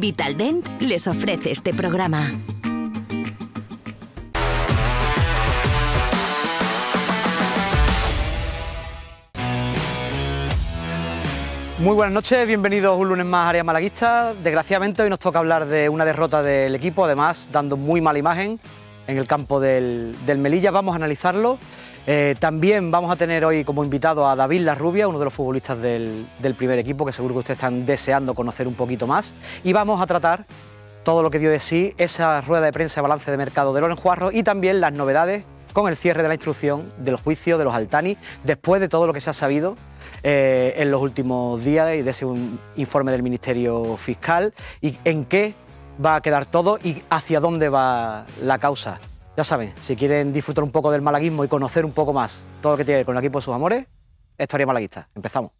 Vitaldent les ofrece este programa. Muy buenas noches, bienvenidos un lunes más a Área Malaguista. Desgraciadamente hoy nos toca hablar de una derrota del equipo, además dando muy mala imagen en el campo del, del Melilla. Vamos a analizarlo. Eh, también vamos a tener hoy como invitado a David Larrubia, uno de los futbolistas del, primer equipo, que seguro que ustedes están deseando conocer un poquito más. Y vamos a tratar todo lo que dio de sí esa rueda de prensa balance de mercado de Loren Juarro y también las novedades con el cierre de la instrucción del juicio de los Altani, después de todo lo que se ha sabido eh, en los últimos días y de ese informe del Ministerio Fiscal, y en qué va a quedar todo y hacia dónde va la causa. Ya saben, si quieren disfrutar un poco del malaguismo y conocer un poco más todo lo que tiene que ver con el equipo de sus amores, Historia Malaguista. Empezamos.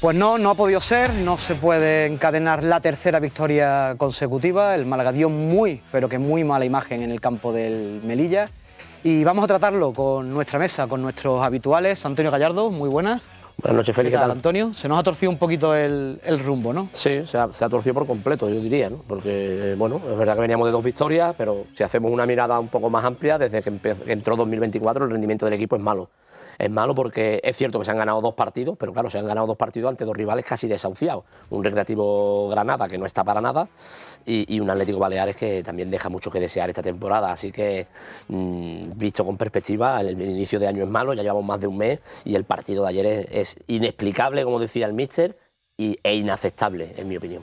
Pues no, no ha podido ser, no se puede encadenar la tercera victoria consecutiva. El Málaga dio muy, pero que muy mala imagen en el campo del Melilla. Y vamos a tratarlo con nuestra mesa, con nuestros habituales. Antonio Gallardo, muy buenas. Buenas noches, Félix. ¿Qué tal, Antonio? Se nos ha torcido un poquito el, el rumbo, ¿no? Sí, se ha, se ha, torcido por completo, yo diría, ¿no? Porque, eh, bueno, es verdad que veníamos de dos victorias, pero si hacemos una mirada un poco más amplia, desde que entró 2024 el rendimiento del equipo es malo es malo porque es cierto que se han ganado dos partidos, pero claro, se han ganado dos partidos ante dos rivales casi desahuciados. Un Recreativo Granada que no está para nada y, un Atlético Baleares que también deja mucho que desear esta temporada. Así que, mm, visto con perspectiva, el, inicio de año es malo, ya llevamos más de un mes y el partido de ayer es, inexplicable, como decía el míster, y, e inaceptable, en mi opinión.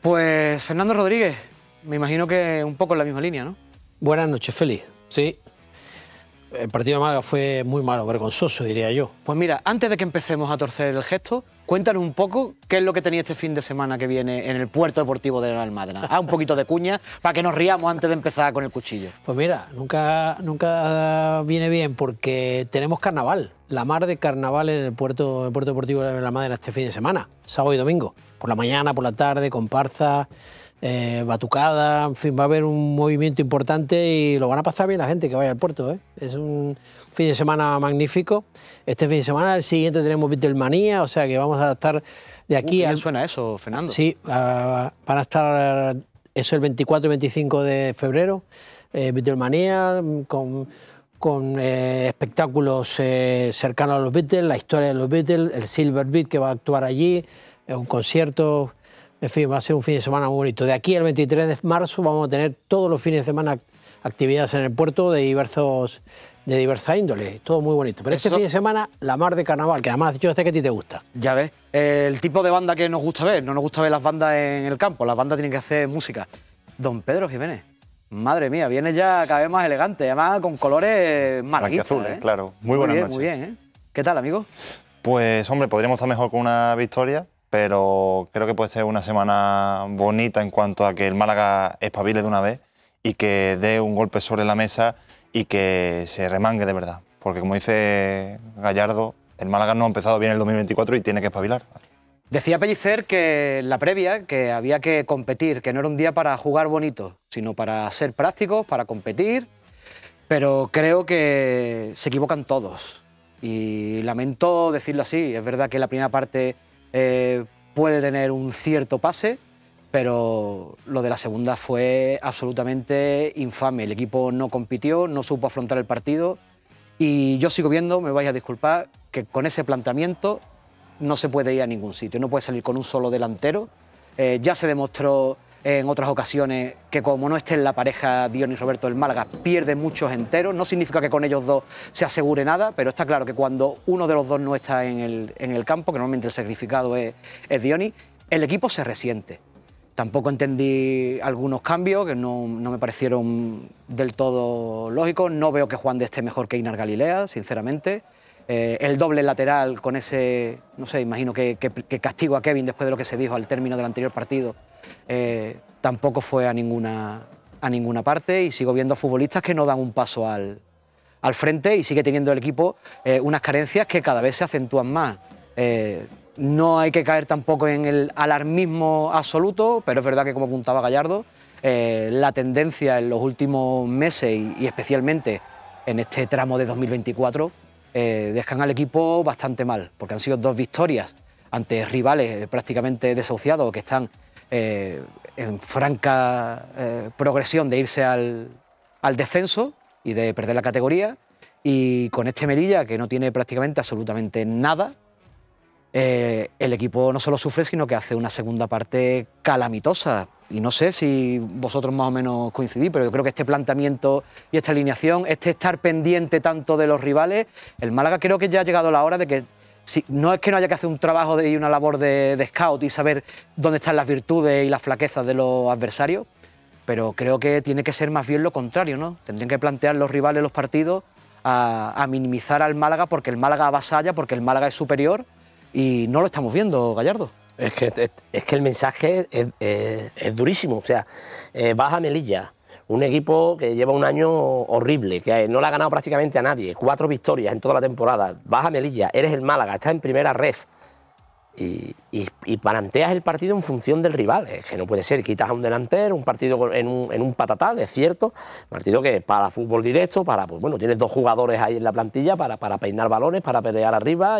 Pues Fernando Rodríguez, me imagino que un poco en la misma línea, ¿no? Buenas noches, Feliz. Sí, el partido de Málaga fue muy malo, vergonzoso, diría yo. Pues mira, antes de que empecemos a torcer el gesto, cuéntanos un poco qué es lo que tenía este fin de semana que viene en el Puerto Deportivo de la Almadena. Ah, un poquito de cuña para que nos riamos antes de empezar con el cuchillo. Pues mira, nunca, nunca viene bien porque tenemos carnaval, la mar de carnaval en el Puerto, Deportivo de la Almadena este fin de semana, sábado y domingo. Por la mañana, por la tarde, comparsa. Eh, batucada, en fin, va a haber un movimiento importante y lo van a pasar bien la gente que vaya al puerto. ¿eh? Es un fin de semana magnífico. Este fin de semana, el siguiente tenemos Beatlemania... o sea que vamos a estar de uh, aquí a... suena eso, Fernando? Sí, van a estar, eso el 24 y 25 de febrero, eh, con eh, espectáculos cercanos a los Beatles, la historia de los Beatles, el Silver Beat que va a actuar allí, un concierto en fin, va a ser un fin de semana muy bonito. De aquí al 23 de marzo vamos a tener todos los fines de semana actividades en el puerto de diversos de diversa índole, todo muy bonito. Pero este fin de semana, la mar de carnaval, que además yo sé que a ti te gusta. Ya ves, el tipo de banda que nos gusta ver, no nos gusta ver las bandas en el campo, las bandas tienen que hacer música. Don Pedro Jiménez, madre mía, viene ya cada vez más elegante, además con colores marquitos... azules, ¿eh? ¿eh? claro. Muy, muy bien, Muy bien, ¿eh? ¿Qué tal, amigo? Pues, hombre, podríamos estar mejor con una victoria, pero creo que puede ser una semana bonita en cuanto a que el Málaga espabile de una vez y que dé un golpe sobre la mesa y que se remangue de verdad. Porque como dice Gallardo, el Málaga no ha empezado bien el 2024 y tiene que espabilar. Decía Pellicer que la previa que había que competir, que no era un día para jugar bonito, sino para ser prácticos, para competir, pero creo que se equivocan todos. Y lamento decirlo así, es verdad que la primera parte eh, puede tener un cierto pase, pero lo de la segunda fue absolutamente infame. El equipo no compitió, no supo afrontar el partido y yo sigo viendo, me vais a disculpar, que con ese planteamiento no se puede ir a ningún sitio, no puede salir con un solo delantero. Eh, ya se demostró en otras ocasiones que como no esté en la pareja y Roberto del Málaga pierde muchos enteros. No significa que con ellos dos se asegure nada, pero está claro que cuando uno de los dos no está en el, campo, que normalmente el sacrificado es, es el equipo se resiente. Tampoco entendí algunos cambios que no, me parecieron del todo lógicos. No veo que Juan de esté mejor que Inar Galilea, sinceramente. Eh, el doble lateral con ese, no sé, imagino que, que castigo a Kevin después de lo que se dijo al término del anterior partido, eh, tampoco fue a ninguna, a ninguna parte y sigo viendo futbolistas que no dan un paso al, frente y sigue teniendo el equipo eh, unas carencias que cada vez se acentúan más. Eh, no hay que caer tampoco en el alarmismo absoluto, pero es verdad que como apuntaba Gallardo, la tendencia en los últimos meses y, y especialmente en este tramo de 2024 dejan al equipo bastante mal, porque han sido dos victorias ante rivales prácticamente desahuciados que están eh, en franca eh, progresión de irse al, al descenso y de perder la categoría. Y con este Melilla, que no tiene prácticamente absolutamente nada, eh, el equipo no solo sufre, sino que hace una segunda parte calamitosa. Y no sé si vosotros más o menos coincidís, pero yo creo que este planteamiento y esta alineación, este estar pendiente tanto de los rivales, el Málaga creo que ya ha llegado la hora de que no es que no haya que hacer un trabajo y una labor de, scout y saber dónde están las virtudes y las flaquezas de los adversarios, pero creo que tiene que ser más bien lo contrario, ¿no? Tendrían que plantear los rivales los partidos a, minimizar al Málaga porque el Málaga avasalla, porque el Málaga es superior y no lo estamos viendo, Gallardo. Es que, el mensaje es, durísimo, o sea, baja eh, Melilla, un equipo que lleva un año horrible, que no le ha ganado prácticamente a nadie, cuatro victorias en toda la temporada, vas a Melilla, eres el Málaga, estás en primera ref, y, planteas el partido en función del rival. Es que no puede ser, quitas a un delantero, un partido en un, en patatal, es cierto. Partido que para fútbol directo, para pues, bueno, tienes dos jugadores ahí en la plantilla para, para peinar balones, para pelear arriba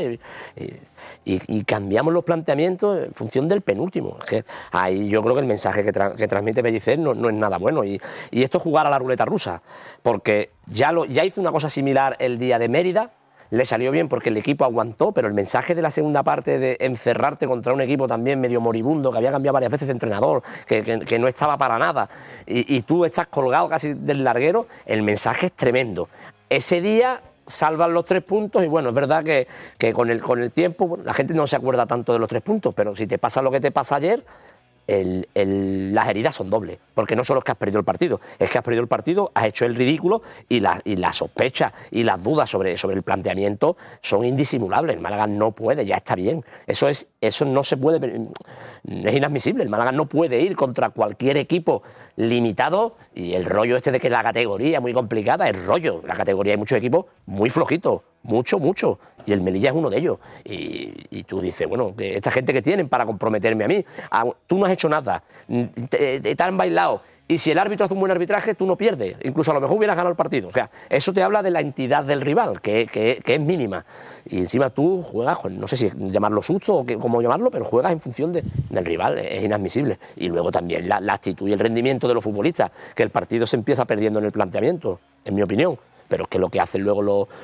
y, cambiamos los planteamientos en función del penúltimo. Es que ahí yo creo que el mensaje que, que transmite Pellicer no, no, es nada bueno. Y, esto es jugar a la ruleta rusa, porque ya, lo, ya hizo una cosa similar el día de Mérida le salió bien porque el equipo aguantó, pero el mensaje de la segunda parte de encerrarte contra un equipo también medio moribundo, que había cambiado varias veces de entrenador, que, no estaba para nada, y, tú estás colgado casi del larguero, el mensaje es tremendo. Ese día salvan los tres puntos y bueno, es verdad que, que con, el, con el tiempo la gente no se acuerda tanto de los tres puntos, pero si te pasa lo que te pasa ayer, el, las heridas son dobles, porque no solo es que has perdido el partido, es que has perdido el partido, has hecho el ridículo y las la sospechas y las dudas sobre, sobre el planteamiento son indisimulables. El Málaga no puede, ya está bien. Eso, es, eso no se puede, es inadmisible. El Málaga no puede ir contra cualquier equipo limitado y el rollo este de que la categoría es muy complicada, el rollo, la categoría hay muchos equipos muy flojitos mucho, mucho. Y el Melilla es uno de ellos. Y, y tú dices, bueno, esta gente que tienen para comprometerme a mí, tú no has hecho nada, mm, te, han bailado. Y si el árbitro hace un buen arbitraje, tú no pierdes. Incluso a lo mejor hubieras ganado el partido. O sea, eso te habla de la entidad del rival, que, que, es mínima. Y encima tú juegas, no sé si llamarlo susto o cómo llamarlo, pero juegas en función del rival. Es inadmisible. Y luego también la actitud y el rendimiento de los futbolistas, que el partido se empieza perdiendo en el planteamiento, en mi opinión pero es que lo que hacen luego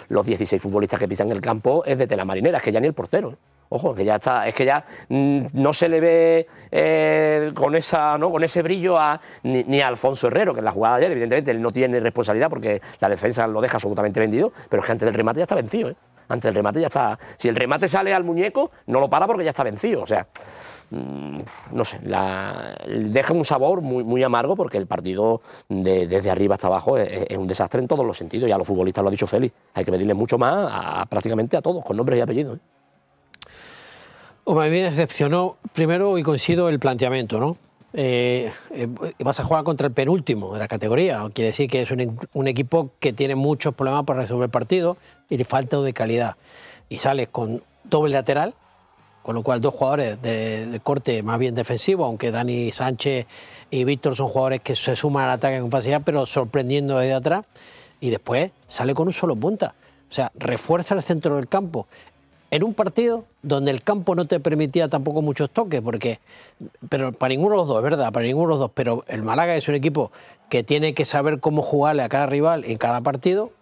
los, 16 futbolistas que pisan el campo es de marinera, es que ya ni el portero. ¿eh? Ojo, que ya está, es que ya mm, no se le ve eh, con, esa, ¿no? con ese brillo a, ni, a Alfonso Herrero, que en la jugada de ayer, evidentemente, él no tiene responsabilidad porque la defensa lo deja absolutamente vendido, pero es que antes del remate ya está vencido. ¿eh? Antes del remate ya está. Si el remate sale al muñeco, no lo para porque ya está vencido. O sea, Mm, no sé, la, deja un sabor muy, muy amargo porque el partido de, desde arriba hasta abajo es, un desastre en todos los sentidos. Ya los futbolistas lo ha dicho Félix, hay que pedirle mucho más a, prácticamente a todos, con nombres y apellidos. ¿eh? a mí me decepcionó primero y coincido el planteamiento, ¿no? Eh, eh, vas a jugar contra el penúltimo de la categoría. Quiere decir que es un, un equipo que tiene muchos problemas para resolver partidos y falta de calidad. Y sales con doble lateral, con lo cual, dos jugadores de, corte más bien defensivo, aunque Dani Sánchez y Víctor son jugadores que se suman al ataque con facilidad, pero sorprendiendo desde atrás. Y después sale con un solo punta. O sea, refuerza el centro del campo. En un partido donde el campo no te permitía tampoco muchos toques, porque. Pero para ninguno de los dos, verdad, para ninguno de los dos. Pero el Málaga es un equipo que tiene que saber cómo jugarle a cada rival en cada partido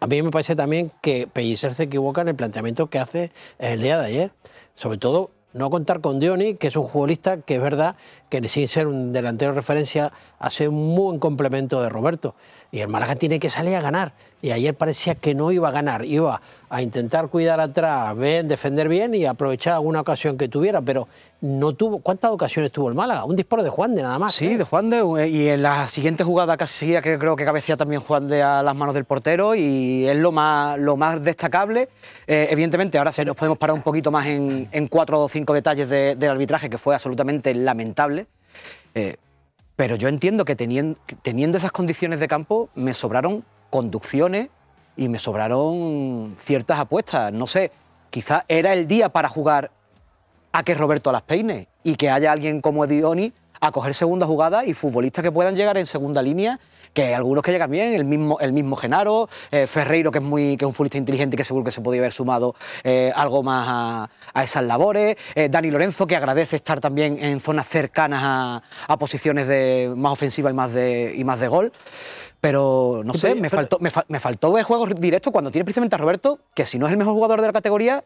a mí me parece también que Pellicer se equivoca en el planteamiento que hace el día de ayer. Sobre todo, no contar con Dioni, que es un futbolista que es verdad que sin ser un delantero de referencia hace un buen complemento de Roberto. Y el Málaga tiene que salir a ganar. Y ayer parecía que no iba a ganar. Iba a intentar cuidar atrás, defender bien y aprovechar alguna ocasión que tuviera. Pero no tuvo. ¿Cuántas ocasiones tuvo el Málaga? Un disparo de Juan de nada más. Sí, ¿eh? de Juan de. Eh, y en la siguiente jugada casi seguida, que creo que cabecía también Juan de a las manos del portero. Y es lo más, destacable. Eh, evidentemente, ahora sí nos podemos parar un poquito más en, cuatro o cinco detalles del arbitraje, que fue absolutamente lamentable. Pero yo entiendo que teniendo, esas condiciones de campo me sobraron conducciones y me sobraron ciertas apuestas. No sé, quizás era el día para jugar a que Roberto las peine y que haya alguien como Edioni a coger segunda jugada y futbolistas que puedan llegar en segunda línea que algunos que llegan bien, el mismo, el mismo Genaro, eh, Ferreiro, que es muy que es un futbolista inteligente que seguro que se podría haber sumado eh, algo más a, esas labores, eh, Dani Lorenzo, que agradece estar también en zonas cercanas a, posiciones de, más ofensivas y más de, y más de gol. Pero no sé, me, Faltó, me, faltó ver juegos directos cuando tiene precisamente a Roberto, que si no es el mejor jugador de la categoría,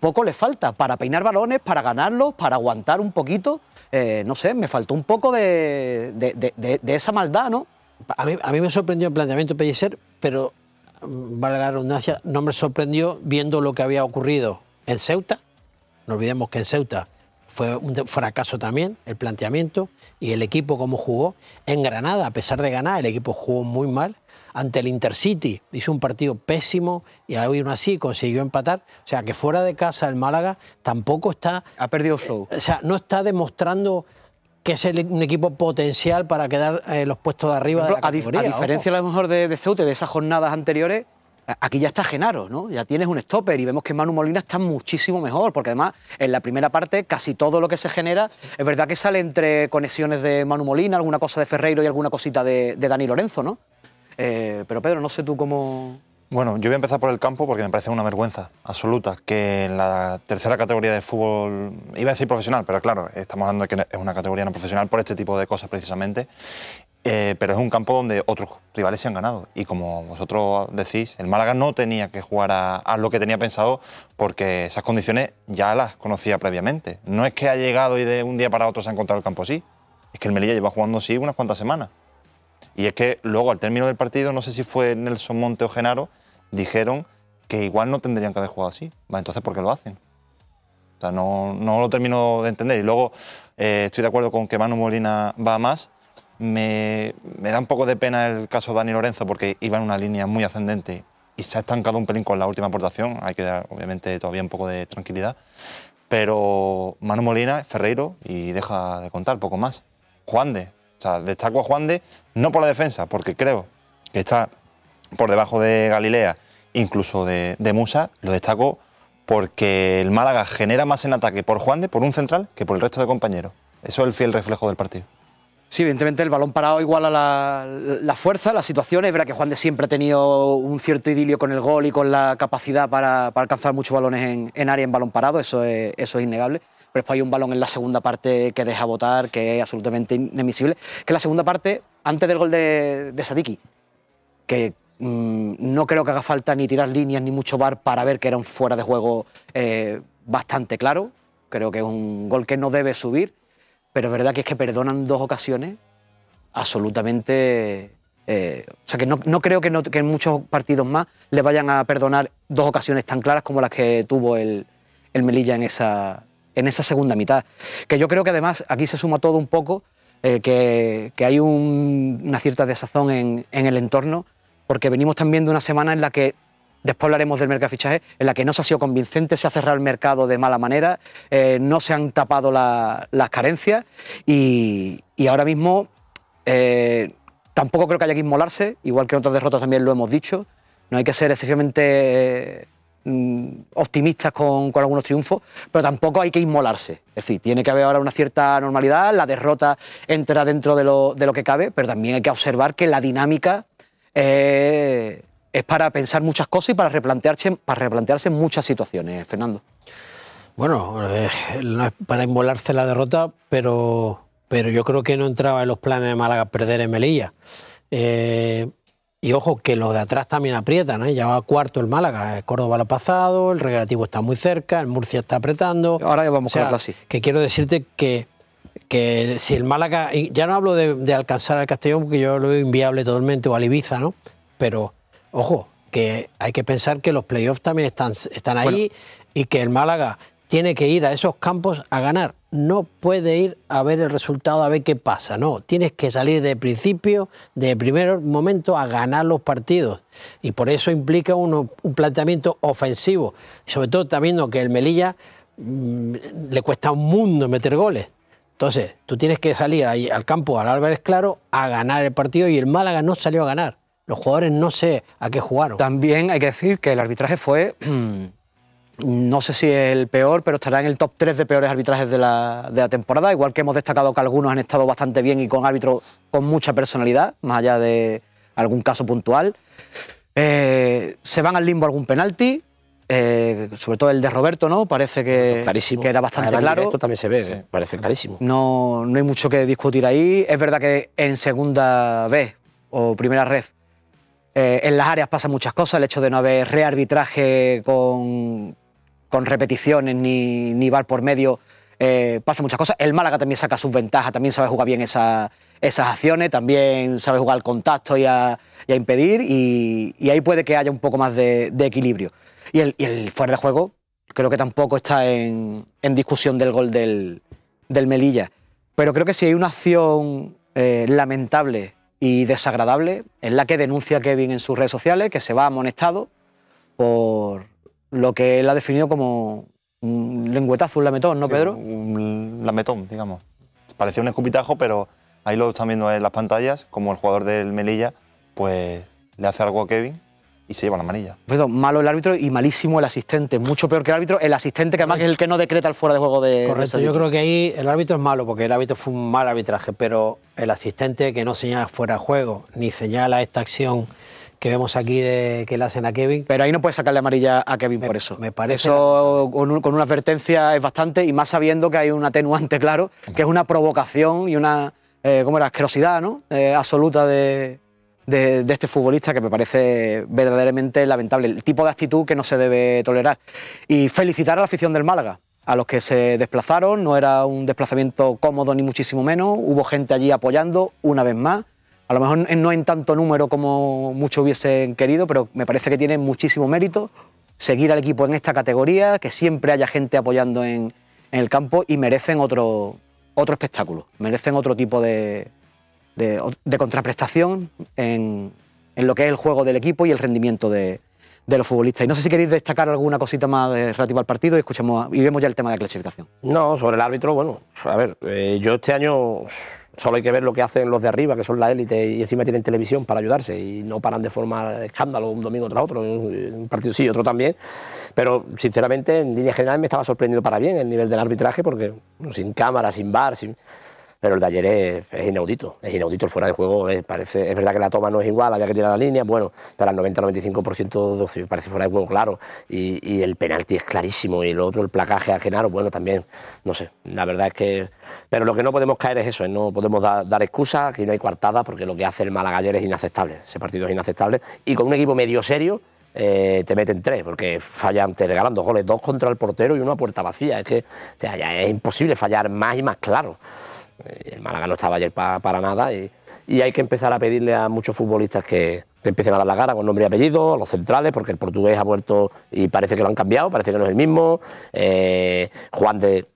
poco le falta para peinar balones, para ganarlos, para aguantar un poquito. no sé, me faltó un poco de, de esa maldad, ¿no? a mí, me sorprendió el planteamiento de Pellicer, pero, mm, valga la redundancia, no me sorprendió viendo lo que había ocurrido en Ceuta. No olvidemos que en Ceuta fue un fracaso también el planteamiento y el equipo como jugó. En Granada, a pesar de ganar, el equipo jugó muy mal. Ante el Intercity hizo un partido pésimo y aún así consiguió empatar. O sea que fuera de casa el Málaga tampoco está... Ha perdido flow. Eh, o sea, no está demostrando que es un equipo potencial para quedar eh, los puestos de arriba A, diferencia a lo mejor de, de de esas jornadas anteriores, aquí ya está Genaro, ¿no? Ya tienes un stopper y vemos que Manu Molina está muchísimo mejor, porque además en la primera parte casi todo lo que se genera, es verdad que sale entre conexiones de Manu Molina, alguna cosa de Ferreiro y alguna cosita de, Dani Lorenzo, ¿no? Eh, pero Pedro, no sé tú cómo... Bueno, yo voy a empezar por el campo porque me parece una vergüenza absoluta que en la tercera categoría de fútbol, iba a decir profesional, pero claro, estamos hablando de que es una categoría no profesional por este tipo de cosas precisamente, eh, pero es un campo donde otros rivales se han ganado. Y como vosotros decís, el Málaga no tenía que jugar a, a, lo que tenía pensado porque esas condiciones ya las conocía previamente. No es que ha llegado y de un día para otro se ha encontrado el campo así. Es que el Melilla lleva jugando así unas cuantas semanas. Y es que luego, al término del partido, no sé si fue Nelson Monte o Genaro, dijeron que igual no tendrían que haber jugado así. entonces, ¿por qué lo hacen? no, no lo termino de entender. Y luego, eh, estoy de acuerdo con que Manu Molina va más. Me, me, da un poco de pena el caso de Dani Lorenzo porque iba en una línea muy ascendente y se ha estancado un pelín con la última aportación. Hay que dar, obviamente, todavía un poco de tranquilidad. Pero Manu Molina, Ferreiro y deja de contar, poco más. Juan de, o destaco a Juan de, no por la defensa, porque creo que está por debajo de Galilea, incluso de, Musa, lo destaco porque el Málaga genera más en ataque por Juan de, por un central, que por el resto de compañeros. Eso es el fiel reflejo del partido. Sí, evidentemente el balón parado iguala la, la, fuerza, la situación. Es verdad que Juan de siempre ha tenido un cierto idilio con el gol y con la capacidad para, alcanzar muchos balones en, área en balón parado, eso eso es innegable pero después hay un balón en la segunda parte que deja votar, que es absolutamente inadmisible, que la segunda parte antes del gol de, Sadiki, que mm, no creo que haga falta ni tirar líneas ni mucho bar para ver que era un fuera de juego eh, bastante claro, creo que es un gol que no debe subir, pero es verdad que es que perdonan dos ocasiones absolutamente... Eh, o sea, que no, creo que, en muchos partidos más le vayan a perdonar dos ocasiones tan claras como las que tuvo el Melilla en esa, en esa segunda mitad. Que yo creo que además aquí se suma todo un poco, eh, que, hay una cierta desazón en, el entorno, porque venimos también de una semana en la que, después hablaremos del mercado de fichajes, en la que no se ha sido convincente, se ha cerrado el mercado de mala manera, eh, no se han tapado las carencias y, ahora mismo... Eh, tampoco creo que haya que inmolarse, igual que en otras derrotas también lo hemos dicho. No hay que ser excesivamente Mm, optimistas con, algunos triunfos, pero tampoco hay que inmolarse. Es decir, tiene que haber ahora una cierta normalidad, la derrota entra dentro de lo, que cabe, pero también hay que observar que la dinámica eh, es para pensar muchas cosas y para replantearse, para replantearse muchas situaciones, Fernando. Bueno, eh, no es para inmolarse la derrota, pero, pero yo creo que no entraba en los planes de Málaga perder en Melilla. Eh, y ojo, que los de atrás también aprietan, ¿no? ya va cuarto el Málaga, Córdoba lo ha pasado, el Recreativo está muy cerca, el Murcia está apretando. Ahora ya vamos a sea, así. Que quiero decirte que, que si el Málaga, ya no hablo de, alcanzar al Castellón, porque yo lo veo inviable totalmente, o al Ibiza, ¿no? Pero, ojo, que hay que pensar que los playoffs también están, están ahí y que el Málaga tiene que ir a esos campos a ganar no puede ir a ver el resultado, a ver qué pasa. No, tienes que salir de principio, de primer momento, a ganar los partidos. Y por eso implica uno, un planteamiento ofensivo. Sobre todo también que el Melilla mm, le cuesta un mundo meter goles. Entonces, tú tienes que salir al campo, al Álvarez Claro, a ganar el partido y el Málaga no salió a ganar. Los jugadores no sé a qué jugaron. También hay que decir que el arbitraje fue no sé si es el peor, pero estará en el top 3 de peores arbitrajes de la, temporada, igual que hemos destacado que algunos han estado bastante bien y con árbitros con mucha personalidad, más allá de algún caso puntual. Eh, se van al limbo algún penalti, eh, sobre todo el de Roberto, ¿no? Parece que, que era bastante claro. Esto también se ve, ¿eh? parece clarísimo. No, no hay mucho que discutir ahí. Es verdad que en segunda vez o primera red en las áreas pasan muchas cosas, el hecho de no haber rearbitraje con, con repeticiones ni, bar por medio, eh, pasa muchas cosas. El Málaga también saca sus ventajas, también sabe jugar bien esas acciones, también sabe jugar al contacto y a, impedir, y, ahí puede que haya un poco más de, equilibrio. Y el, fuera de juego creo que tampoco está en, discusión del gol del, del, Melilla. Pero creo que si hay una acción eh, lamentable y desagradable, es la que denuncia Kevin en sus redes sociales, que se va amonestado por, lo que él ha definido como un lengüetazo, un lametón, ¿no, Pedro? Un lametón, digamos. Parecía un escupitajo, pero ahí lo están viendo en las pantallas, como el jugador del Melilla, pues le hace algo a Kevin y se lleva la manilla. Pedro, malo el árbitro y malísimo el asistente, mucho peor que el árbitro, el asistente que además es el que no decreta el fuera de juego de... Correcto, yo creo que ahí el árbitro es malo, porque el árbitro fue un mal arbitraje, pero el asistente que no señala fuera de juego, ni señala esta acción que vemos aquí de, que le hacen a Kevin. Pero ahí no puedes sacarle amarilla a Kevin por eso. Me parece. Eso con, una advertencia es bastante, y más sabiendo que hay un atenuante claro, que es una provocación y una, eh, ¿cómo era?, asquerosidad, ¿no? Eh, absoluta de, este futbolista que me parece verdaderamente lamentable. El tipo de actitud que no se debe tolerar. Y felicitar a la afición del Málaga, a los que se desplazaron. No era un desplazamiento cómodo ni muchísimo menos. Hubo gente allí apoyando una vez más a lo mejor no en tanto número como muchos hubiesen querido, pero me parece que tiene muchísimo mérito seguir al equipo en esta categoría, que siempre haya gente apoyando en, el campo y merecen otro, otro espectáculo, merecen otro tipo de, contraprestación en, lo que es el juego del equipo y el rendimiento de, los futbolistas. Y no sé si queréis destacar alguna cosita más relativa al partido y, escuchemos y vemos ya el tema de clasificación. No, sobre el árbitro, bueno, a ver, eh, yo este año solo hay que ver lo que hacen los de arriba, que son la élite y encima tienen televisión para ayudarse y no paran de formar escándalo un domingo tras otro, un partido sí, otro también. Pero sinceramente, en línea general me estaba sorprendiendo para bien el nivel del arbitraje, porque sin cámara, sin bar, sin pero el de ayer es, inaudito, es inaudito el fuera de juego. Es, eh, parece, es verdad que la toma no es igual, había que tirar la línea, bueno, pero al 90-95% parece fuera de juego, claro. Y, el penalti es clarísimo, y el otro, el placaje a Genaro, bueno, también, no sé, la verdad es que. Pero lo que no podemos caer es eso, eh, no podemos dar excusa que no hay coartada, porque lo que hace el Málaga es inaceptable. Ese partido es inaceptable. Y con un equipo medio serio, eh, te meten tres, porque fallan, te regalan dos goles, dos contra el portero y una puerta vacía. Es que ya es imposible fallar más y más claro. Eh, el Málaga no estaba ayer para nada y, hay que empezar a pedirle a muchos futbolistas que, empiecen a dar la cara con nombre y apellido, a los centrales, porque el portugués ha vuelto y parece que lo han cambiado, parece que no es el mismo. Eh, Juan de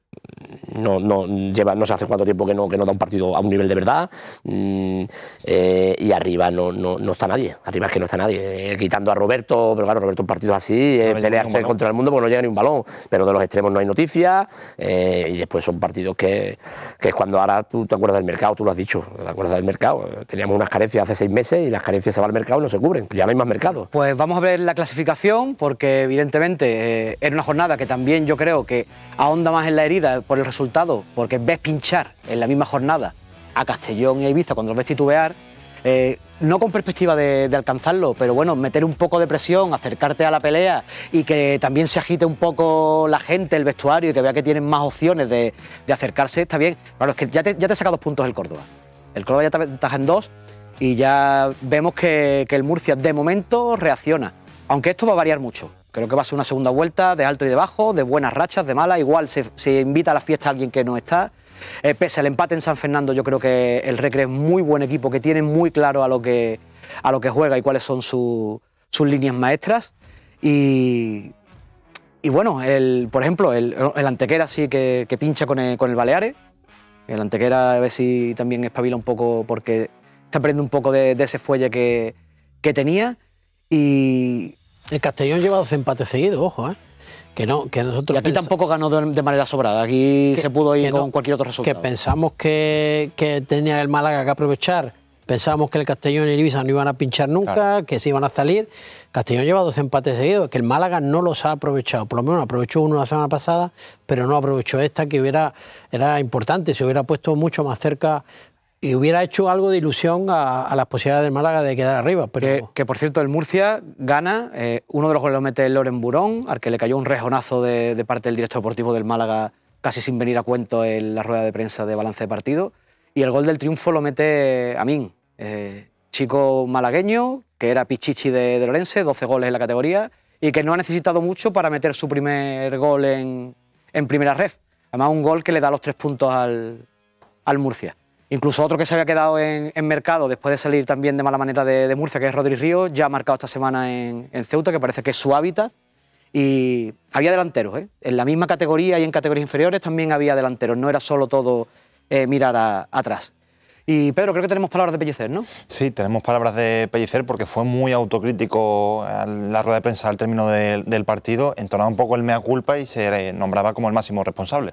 no, no, lleva, sé hace cuánto tiempo que no, que no da un partido a un nivel de verdad. Mm, eh, y arriba no, está nadie. Arriba es que no está nadie. Eh, quitando a Roberto, pero claro, Roberto un partido así, eh, pelearse contra el mundo porque no llega ni un balón. Pero de los extremos no hay noticias. y después son partidos que, que es cuando ahora tú te acuerdas del mercado, tú lo has dicho, te acuerdas del mercado. Teníamos unas carencias hace seis meses y las carencias se van al mercado y no se cubren. Ya no hay más mercado. Pues vamos a ver la clasificación porque evidentemente era una jornada que también yo creo que ahonda más en la herida por el resultado, porque ves pinchar en la misma jornada a Castellón y a Ibiza cuando los ves titubear, eh, no con perspectiva de, alcanzarlo, pero bueno, meter un poco de presión, acercarte a la pelea y que también se agite un poco la gente, el vestuario y que vea que tienen más opciones de, acercarse, está bien. Claro, es que ya te, ya te saca dos puntos el Córdoba. El Córdoba ya te en dos y ya vemos que el Murcia de momento reacciona, aunque esto va a variar mucho. Creo que va a ser una segunda vuelta de alto y de bajo, de buenas rachas, de malas. Igual se, invita a la fiesta a alguien que no está. Eh, pese al empate en San Fernando, yo creo que el Recre es muy buen equipo, que tiene muy claro a lo que, a lo que juega y cuáles son sus líneas maestras. Y, y bueno, el, por ejemplo, el, Antequera sí que, pincha con el, con el, Baleares. El Antequera a ver si también espabila un poco porque está perdiendo un poco de, ese fuelle que, que tenía. Y, el Castellón lleva dos empates seguidos, ojo, ¿eh? Que no, que nosotros y aquí tampoco ganó de, manera sobrada, aquí se pudo ir con cualquier otro resultado. Que pensamos que, tenía el Málaga que aprovechar, pensamos que el Castellón y el Ibiza no iban a pinchar nunca, que se iban a salir. Castellón lleva dos empates seguidos, que el Málaga no los ha aprovechado, por lo menos aprovechó uno la semana pasada, pero no aprovechó esta que hubiera, era importante, se hubiera puesto mucho más cerca y hubiera hecho algo de ilusión a, las posibilidades del Málaga de quedar arriba. Pero... Que, por cierto, el Murcia gana, eh, uno de los goles lo mete Loren Burón, al que le cayó un rejonazo de, parte del director deportivo del Málaga casi sin venir a cuento en la rueda de prensa de balance de partido, y el gol del triunfo lo mete Amin, eh, chico malagueño, que era pichichi de, Lorense, 12 goles en la categoría, y que no ha necesitado mucho para meter su primer gol en, en primera red. Además, un gol que le da los tres puntos al Murcia. Incluso otro que se había quedado en, mercado después de salir también de mala manera de, Murcia, que es Rodri Río, ya ha marcado esta semana en, Ceuta, que parece que es su hábitat. Y había delanteros, ¿eh? en la misma categoría y en categorías inferiores también había delanteros, no era solo todo eh, mirar atrás. Y Pedro, creo que tenemos palabras de Pellicer, ¿no? Sí, tenemos palabras de Pellicer porque fue muy autocrítico a la rueda de prensa al término del partido, entonaba un poco el mea culpa y se nombraba como el máximo responsable.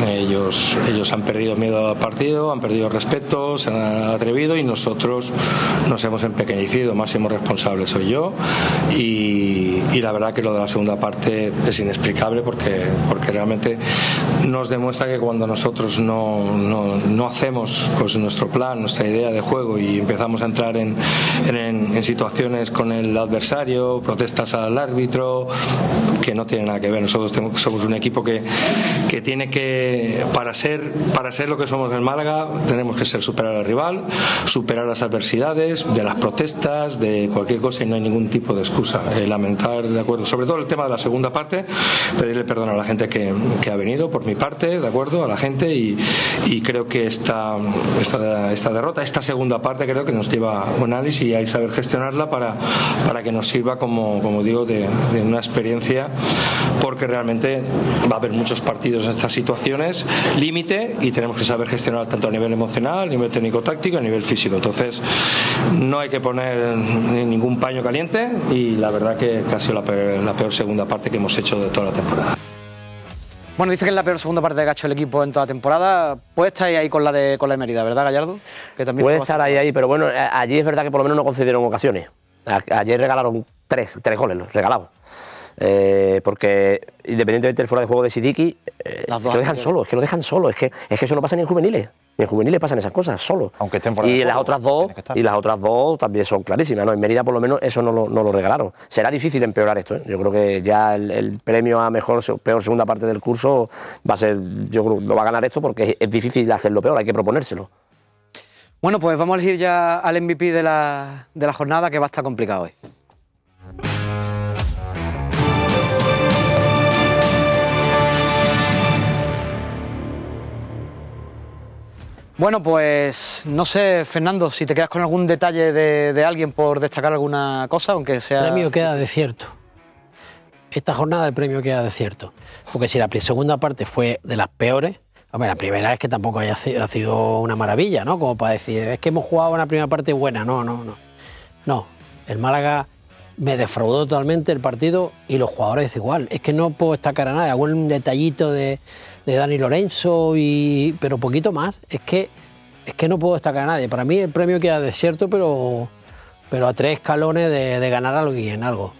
Ellos, ellos han perdido miedo al partido, han perdido respeto, se han atrevido y nosotros nos hemos empequeñecido. Máximo responsable soy yo y, la verdad que lo de la segunda parte es inexplicable porque, porque realmente nos demuestra que cuando nosotros no, no, hacemos pues, nuestro plan, nuestra idea de juego y empezamos a entrar en, en, situaciones con el adversario, protestas al árbitro, que no tiene nada que ver. Nosotros tenemos, somos un equipo que tiene que eh, para, ser, para ser lo que somos en Málaga tenemos que ser superar al rival, superar las adversidades, de las protestas, de cualquier cosa y no hay ningún tipo de excusa. Eh, lamentar, de acuerdo, sobre todo el tema de la segunda parte, pedirle perdón a la gente que, ha venido por mi parte, de acuerdo, a la gente y, creo que esta, esta, derrota, esta segunda parte creo que nos lleva un análisis y hay saber gestionarla para, para que nos sirva como, como digo de, de una experiencia porque realmente va a haber muchos partidos en esta situación límite y tenemos que saber gestionar tanto a nivel emocional, a nivel técnico-táctico, a nivel físico. Entonces, no hay que poner ningún paño caliente y la verdad que, casi ha la peor, segunda parte que hemos hecho de toda la temporada. Bueno, dice que es la peor segunda parte que ha hecho el equipo en toda la temporada. Puede estar ahí con la de con la Mérida, ¿verdad, Gallardo? Que también Puede estar ahí, ahí, pero bueno, allí es verdad que por lo menos no concedieron ocasiones. Ayer regalaron tres, tres goles, regalamos. Eh, porque independientemente del fuera de juego de Sidiki, eh, lo dejan solo, es que lo dejan solo, es que, es que eso no pasa ni en juveniles. en juveniles pasan esas cosas, solo. Aunque estén y las otras dos Y las otras dos también son clarísimas, ¿no? En Mérida por lo menos eso no lo, regalaron. Será difícil empeorar esto, ¿eh? Yo creo que ya el, premio a mejor peor segunda parte del curso va a ser, yo creo, lo va a ganar esto porque es, difícil hacerlo peor, hay que proponérselo. Bueno, pues vamos a elegir ya al MVP de la, de la jornada que va a estar complicado hoy. Bueno, pues no sé, Fernando, si te quedas con algún detalle de, alguien por destacar alguna cosa, aunque sea... El premio queda desierto. Esta jornada el premio queda desierto. Porque si la segunda parte fue de las peores, Hombre, la primera es que tampoco haya sido, ha sido una maravilla, ¿no? Como para decir, es que hemos jugado una primera parte buena. No, no, no. No, el Málaga me defraudó totalmente el partido y los jugadores igual. Es que no puedo destacar a nada. Algún detallito de, de Dani Lorenzo, y, pero poquito más. Es que, es que no puedo destacar a nadie. Para mí el premio queda desierto, pero, pero a tres escalones de, de ganar alguien, algo.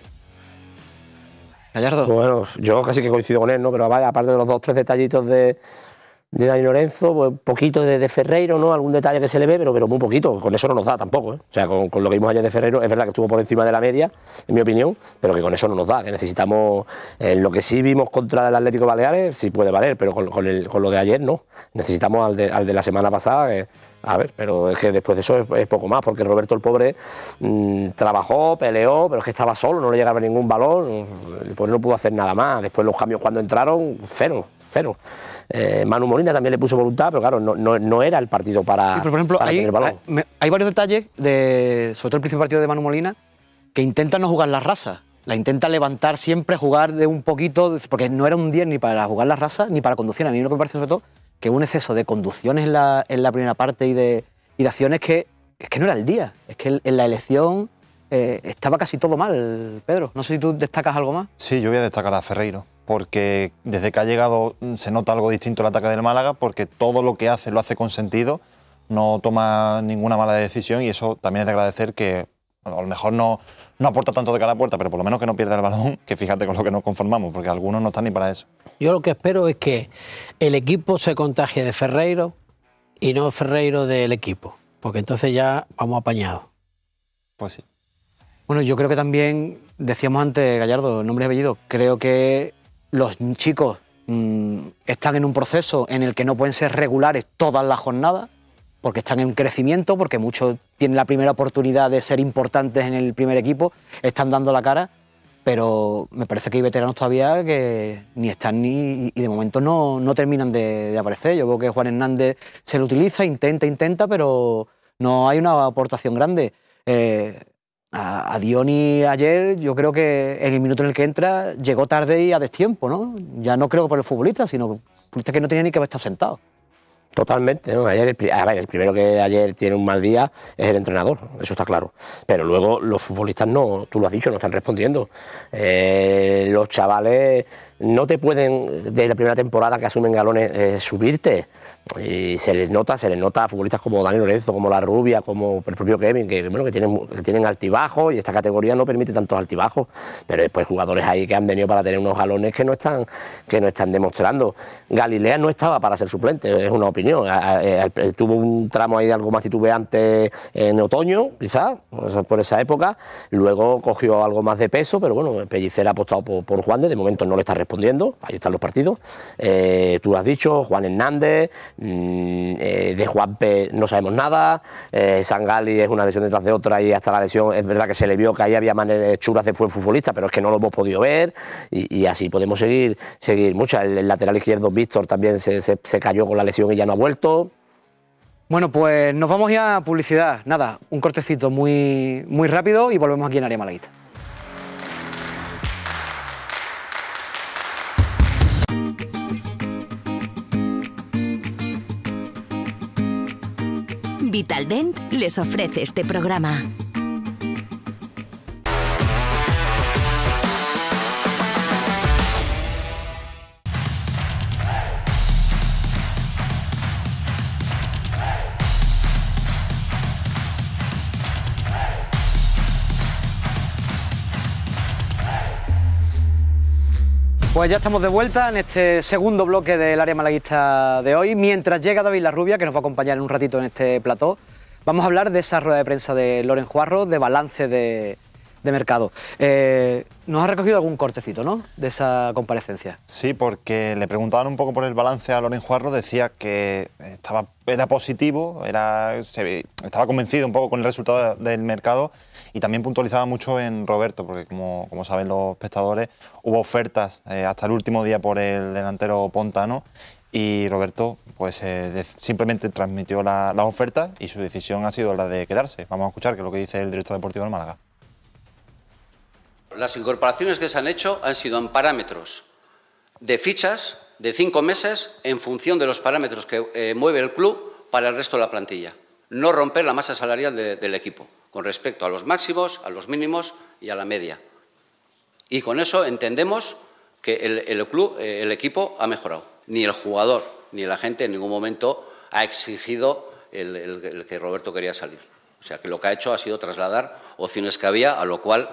Gallardo. Bueno, yo casi que coincido con él, ¿no? Pero vaya, aparte de los dos, tres detallitos de, de Dani Lorenzo, pues, un poquito de, Ferreiro, ¿no? Algún detalle que se le ve, pero, muy poquito. Con eso no nos da tampoco. ¿eh? O sea, con, con, lo que vimos ayer de Ferreiro, es verdad que estuvo por encima de la media, en mi opinión, pero que con eso no nos da, que necesitamos eh, lo que sí vimos contra el Atlético Baleares, sí puede valer, pero con, con lo de ayer no. Necesitamos al de, al de la semana pasada. a ver, pero es que después de eso es, poco más, porque Roberto el pobre mm, trabajó, peleó, pero es que estaba solo, no le llegaba ningún balón, pues, el no pudo hacer nada más. Después los cambios cuando entraron, cero, cero. Eh, Manu Molina también le puso voluntad, pero claro, no, era el partido para, hay, balón. Hay, varios detalles, de, sobre todo el principio partido de Manu Molina, que intenta no jugar la raza. La intenta levantar siempre, jugar de un poquito, porque no era un día ni para jugar la raza ni para conducir. A mí lo que me parece sobre todo que un exceso de conducciones en la, primera parte y de, acciones que es que no era el día. Es que en la elección eh, estaba casi todo mal, Pedro. No sé si tú destacas algo más. Sí, yo voy a destacar a Ferreiro porque desde que ha llegado mm, se nota algo distinto el ataque del Málaga, porque todo lo que hace lo hace con sentido, no toma ninguna mala decisión y eso también es de agradecer que a lo mejor no, no aporta tanto de cara a puerta, pero por lo menos que no pierda el balón, que fíjate con lo que nos conformamos, porque algunos no están ni para eso. Yo lo que espero es que el equipo se contagie de Ferreiro y no Ferreiro del equipo, porque entonces ya vamos apañados. Pues sí. Bueno, yo creo que también, decíamos antes, Gallardo, nombre y apellido, creo que los chicos mm, están en un proceso en el que no pueden ser regulares todas las jornadas, porque están en crecimiento, porque muchos tienen la primera oportunidad de ser importantes en el primer equipo, están dando la cara, pero me parece que hay veteranos todavía que ni están ni. y de momento no, no terminan de, aparecer. Yo veo que Juan Hernández se lo utiliza, intenta, intenta, pero no hay una aportación grande. Eh, a, Diony ayer, yo creo que en el minuto en el que entra, llegó tarde y a destiempo, ¿no? Ya no creo que por el futbolista, sino por el futbolista que no tenía ni que haber estado sentado. Totalmente, ¿no? Ayer el, a ver, el primero que ayer tiene un mal día es el entrenador, eso está claro. Pero luego los futbolistas no, tú lo has dicho, no están respondiendo. Eh, los chavales no te pueden, de la primera temporada que asumen galones, eh, subirte. Y se les nota, se les nota a futbolistas como Daniel Lorenzo, como La Rubia, como el propio Kevin, que, bueno, que, tienen, tienen altibajos y esta categoría no permite tantos altibajos. Pero después jugadores ahí que han venido para tener unos galones que no están, que no están demostrando. Galilea no estaba para ser suplente, es una opinión. Eh, eh, tuvo un tramo ahí algo más titubeante en otoño, quizás, por esa época. Luego cogió algo más de peso, pero bueno, Pellicer ha apostado por, por Juan de, de momento no le está respondiendo respondiendo, ahí están los partidos. Eh, tú has dicho, Juan Hernández, mm, eh, de Juan P no sabemos nada, eh, Sangali es una lesión detrás de otra y hasta la lesión, es verdad que se le vio que ahí había maneras eh, churas de fue futbolista, pero es que no lo hemos podido ver y, así podemos seguir, seguir mucho, El, lateral izquierdo Víctor también se, se, cayó con la lesión y ya no ha vuelto. Bueno, pues nos vamos ya a publicidad. Nada, un cortecito muy, muy rápido y volvemos aquí en Área Malaguita. Vitaldent les ofrece este programa. Pues ya estamos de vuelta en este segundo bloque del área malaguista de hoy. Mientras llega David Larrubia, que nos va a acompañar en un ratito en este plató, vamos a hablar de esa rueda de prensa de Loren Juarro, de balance de, mercado. Eh, nos ha recogido algún cortecito, ¿no?, de esa comparecencia. Sí, porque le preguntaban un poco por el balance a Loren Juarro, decía que estaba, era positivo, era, estaba convencido un poco con el resultado del mercado, y también puntualizaba mucho en Roberto, porque como, saben los espectadores, hubo ofertas eh, hasta el último día por el delantero Pontano y Roberto pues eh, simplemente transmitió las ofertas... y su decisión ha sido la de quedarse. Vamos a escuchar que es lo que dice el director deportivo de Málaga. Las incorporaciones que se han hecho han sido en parámetros de fichas de cinco meses en función de los parámetros que eh, mueve el club para el resto de la plantilla. No romper la masa salarial del equipo con respecto a los máximos, a los mínimos y a la media. Y con eso entendemos que el, club, eh, el equipo ha mejorado. Ni el jugador ni la gente en ningún momento ha exigido el, que Roberto quería salir. O sea, que lo que ha hecho ha sido trasladar opciones que había, a lo cual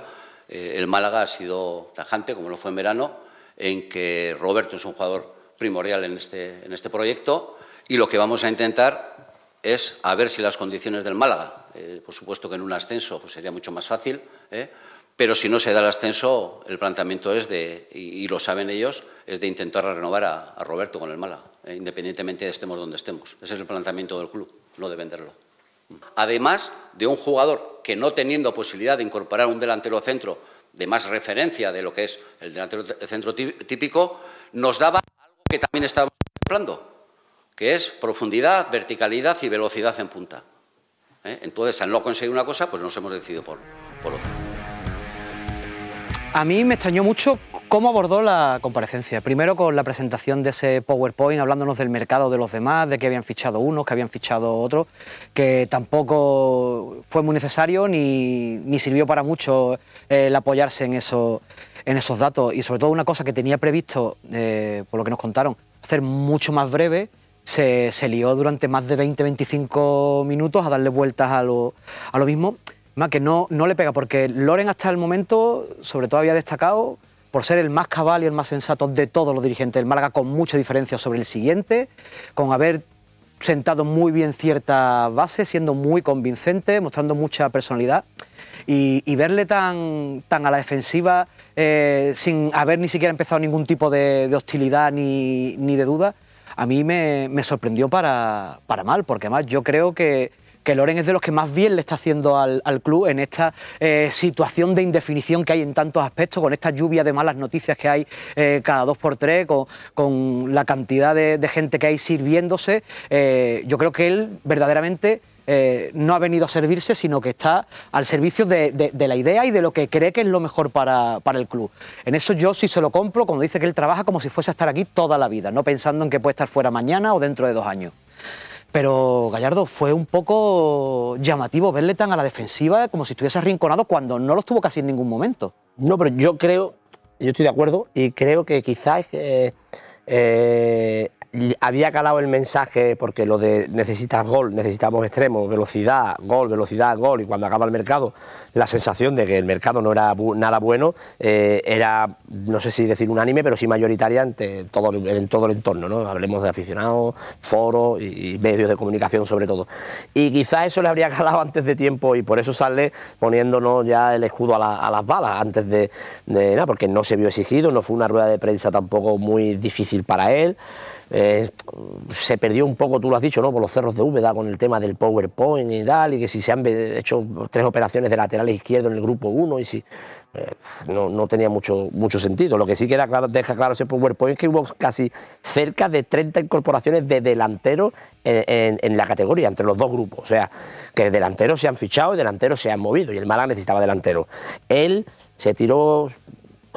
eh, el Málaga ha sido tajante, como lo fue en verano, en que Roberto es un jugador primordial en este, este proyecto y lo que vamos a intentar es a ver si las condiciones del Málaga, eh, por supuesto que en un ascenso pues sería mucho más fácil, ¿eh? pero si no se da el ascenso, el planteamiento es de, y, lo saben ellos, es de intentar renovar a, Roberto con el Málaga, eh, independientemente de estemos donde estemos. Ese es el planteamiento del club, no de venderlo. Además de un jugador que no teniendo posibilidad de incorporar un delantero centro de más referencia de lo que es el delantero centro típico, nos daba algo que también estábamos contemplando, que es profundidad, verticalidad y velocidad en punta. ¿eh? Entonces, al no conseguir una cosa, pues nos hemos decidido por, por otra. A mí me extrañó mucho cómo abordó la comparecencia. Primero con la presentación de ese PowerPoint, hablándonos del mercado de los demás, de que habían fichado unos, que habían fichado otros, que tampoco fue muy necesario ni, sirvió para mucho eh, el apoyarse en, eso, en esos datos. Y sobre todo una cosa que tenía previsto, eh, por lo que nos contaron, hacer mucho más breve se, lió durante más de 20-25 minutos a darle vueltas a lo, mismo. Más que no, le pega, porque Loren hasta el momento, sobre todo había destacado por ser el más cabal y el más sensato de todos los dirigentes del Málaga, con mucha diferencia sobre el siguiente, con haber sentado muy bien ciertas bases, siendo muy convincente, mostrando mucha personalidad. Y, verle tan, a la defensiva, eh, sin haber ni siquiera empezado ningún tipo de, hostilidad ni de duda, a mí me, sorprendió para, mal, porque además yo creo que, Loren es de los que más bien le está haciendo al, club en esta eh, situación de indefinición que hay en tantos aspectos, con esta lluvia de malas noticias que hay eh, cada dos por tres, con, la cantidad de, gente que hay sirviéndose. Eh, yo creo que él verdaderamente eh, no ha venido a servirse, sino que está al servicio de, la idea y de lo que cree que es lo mejor para, el club. En eso yo sí se lo compro, como dice que él trabaja como si fuese a estar aquí toda la vida, no pensando en que puede estar fuera mañana o dentro de dos años. Pero Gallardo fue un poco llamativo verle tan a la defensiva como si estuviese arrinconado cuando no lo estuvo casi en ningún momento. No, pero yo creo, yo estoy de acuerdo y creo que quizás eh, eh, había calado el mensaje porque lo de necesitas gol, necesitamos extremo, velocidad, gol, velocidad, gol, y cuando acaba el mercado, la sensación de que el mercado no era nada bueno eh, era, no sé si decir unánime, pero sí mayoritaria todo, en todo el entorno, ¿no? hablemos de aficionados, foros y, medios de comunicación sobre todo. Y quizás eso le habría calado antes de tiempo y por eso sale poniéndonos ya el escudo a, las balas, antes de, porque no se vio exigido, no fue una rueda de prensa tampoco muy difícil para él. Eh, se perdió un poco, tú lo has dicho, ¿no? por los cerros de Úbeda con el tema del PowerPoint y tal, y que si se han hecho tres operaciones de lateral izquierdo en el grupo 1 y si eh, no, tenía mucho, mucho sentido. Lo que sí queda claro, deja claro ese PowerPoint es que hubo casi cerca de 30 incorporaciones de delantero en, la categoría, entre los dos grupos. O sea, que delanteros se han fichado y delanteros se han movido, y el Málaga necesitaba delantero. Él se tiró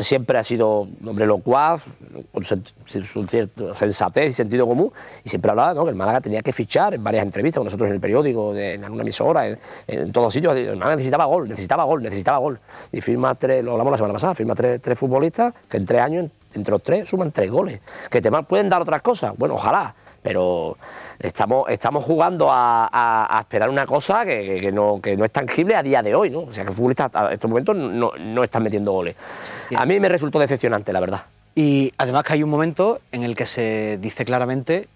siempre ha sido hombre locuaz, con su cierta sensatez y sentido común, y siempre hablaba ¿no? que el Málaga tenía que fichar en varias entrevistas con nosotros en el periódico, en alguna emisora, en, todos sitios. El Málaga necesitaba gol, necesitaba gol, necesitaba gol. Y firma tres, lo hablamos la semana pasada, firma tres, tres futbolistas que en tres años, entre los tres, suman tres goles. Que te pueden dar otras cosas, bueno, ojalá, pero estamos, estamos jugando a, esperar una cosa que, no, es tangible a día de hoy, ¿no? O sea, que futbolistas a estos momentos no, no están metiendo goles. A mí me resultó decepcionante, la verdad. Y además que hay un momento en el que se dice claramente,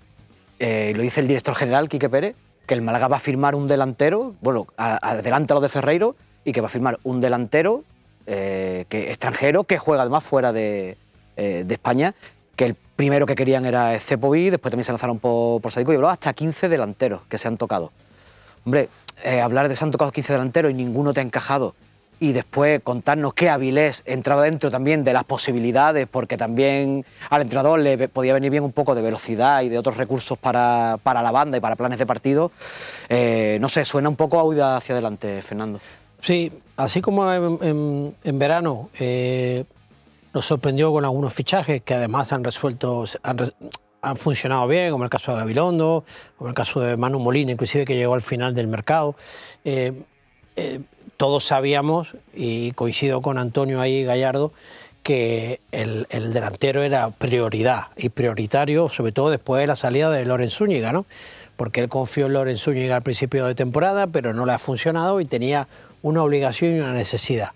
eh, lo dice el director general, Quique Pérez, que el Málaga va a firmar un delantero, bueno, adelante a lo de Ferreiro, y que va a firmar un delantero eh, que, extranjero que juega además fuera de, eh, de España, que el primero que querían era Cepovi, después también se lanzaron por, por y hablaba hasta 15 delanteros que se han tocado. Hombre, eh, hablar de se han tocado 15 delanteros y ninguno te ha encajado. Y después contarnos qué Avilés entraba dentro también de las posibilidades, porque también al entrenador le podía venir bien un poco de velocidad y de otros recursos para, la banda y para planes de partido. Eh, no sé, suena un poco a huida hacia adelante, Fernando. Sí, así como en, verano eh, nos sorprendió con algunos fichajes que además han resuelto, han, funcionado bien, como el caso de Gabilondo, como el caso de Manu Molina, inclusive que llegó al final del mercado. Eh, eh, todos sabíamos, y coincido con Antonio ahí, Gallardo, que el, delantero era prioridad y prioritario, sobre todo después de la salida de Loren Zúñiga, ¿no? Porque él confió en Loren Zúñiga al principio de temporada, pero no le ha funcionado y tenía una obligación y una necesidad.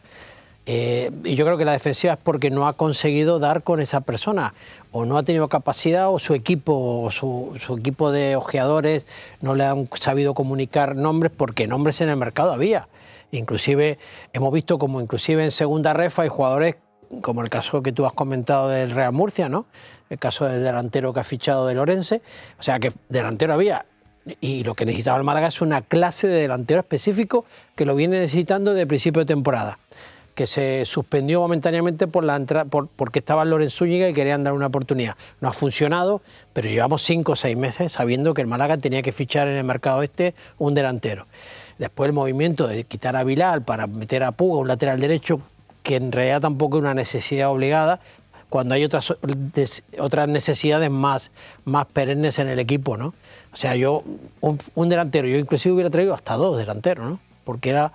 Eh, y yo creo que la defensiva es porque no ha conseguido dar con esa persona, o no ha tenido capacidad, o su equipo, o su, equipo de ojeadores no le han sabido comunicar nombres, porque nombres en el mercado había. Inclusive hemos visto como inclusive en segunda refa hay jugadores como el caso que tú has comentado del Real Murcia, ¿no? El caso del delantero que ha fichado de Lorense, o sea que delantero había, y lo que necesitaba el Málaga es una clase de delantero específico que lo viene necesitando de principio de temporada que se suspendió momentáneamente por la por, porque estaba Lorenz Zúñiga y querían dar una oportunidad. No ha funcionado, pero llevamos cinco o seis meses sabiendo que el Málaga tenía que fichar en el mercado este un delantero. Después el movimiento de quitar a Vilal para meter a Puga, un lateral derecho, que en realidad tampoco es una necesidad obligada, cuando hay otras, otras necesidades más, más perennes en el equipo, ¿no? O sea, yo, un, delantero, yo inclusive hubiera traído hasta dos delanteros, ¿no? Porque era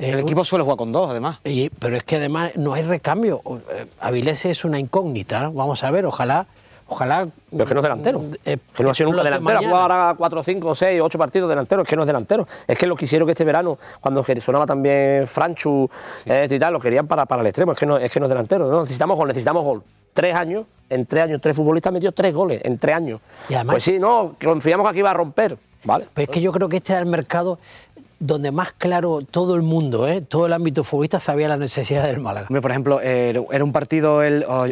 el eh, equipo suele jugar con dos, además. pero es que además no hay recambio. Eh, Avilés es una incógnita. Vamos a ver, ojalá. Ojalá. Pero es que no es delantero. Mm, eh, es que no ha sido nunca delantero. Ha jugado ahora 4, 5, 6, 8 partidos delantero. Es que no es delantero. Es que lo quisieron que este verano, cuando sonaba también Franchu y tal, lo querían para, para el extremo. Es que no es, que no delantero. ¿no? Necesitamos gol, necesitamos gol tres años, en tres años, tres futbolistas metió tres goles en tres años. pues sí, no, confiamos que aquí va a romper. Vale. Pues es que yo creo que este era el mercado donde más claro todo el mundo, ¿eh? todo el ámbito futbolista sabía la necesidad del Málaga. Por ejemplo, eh, era un partido,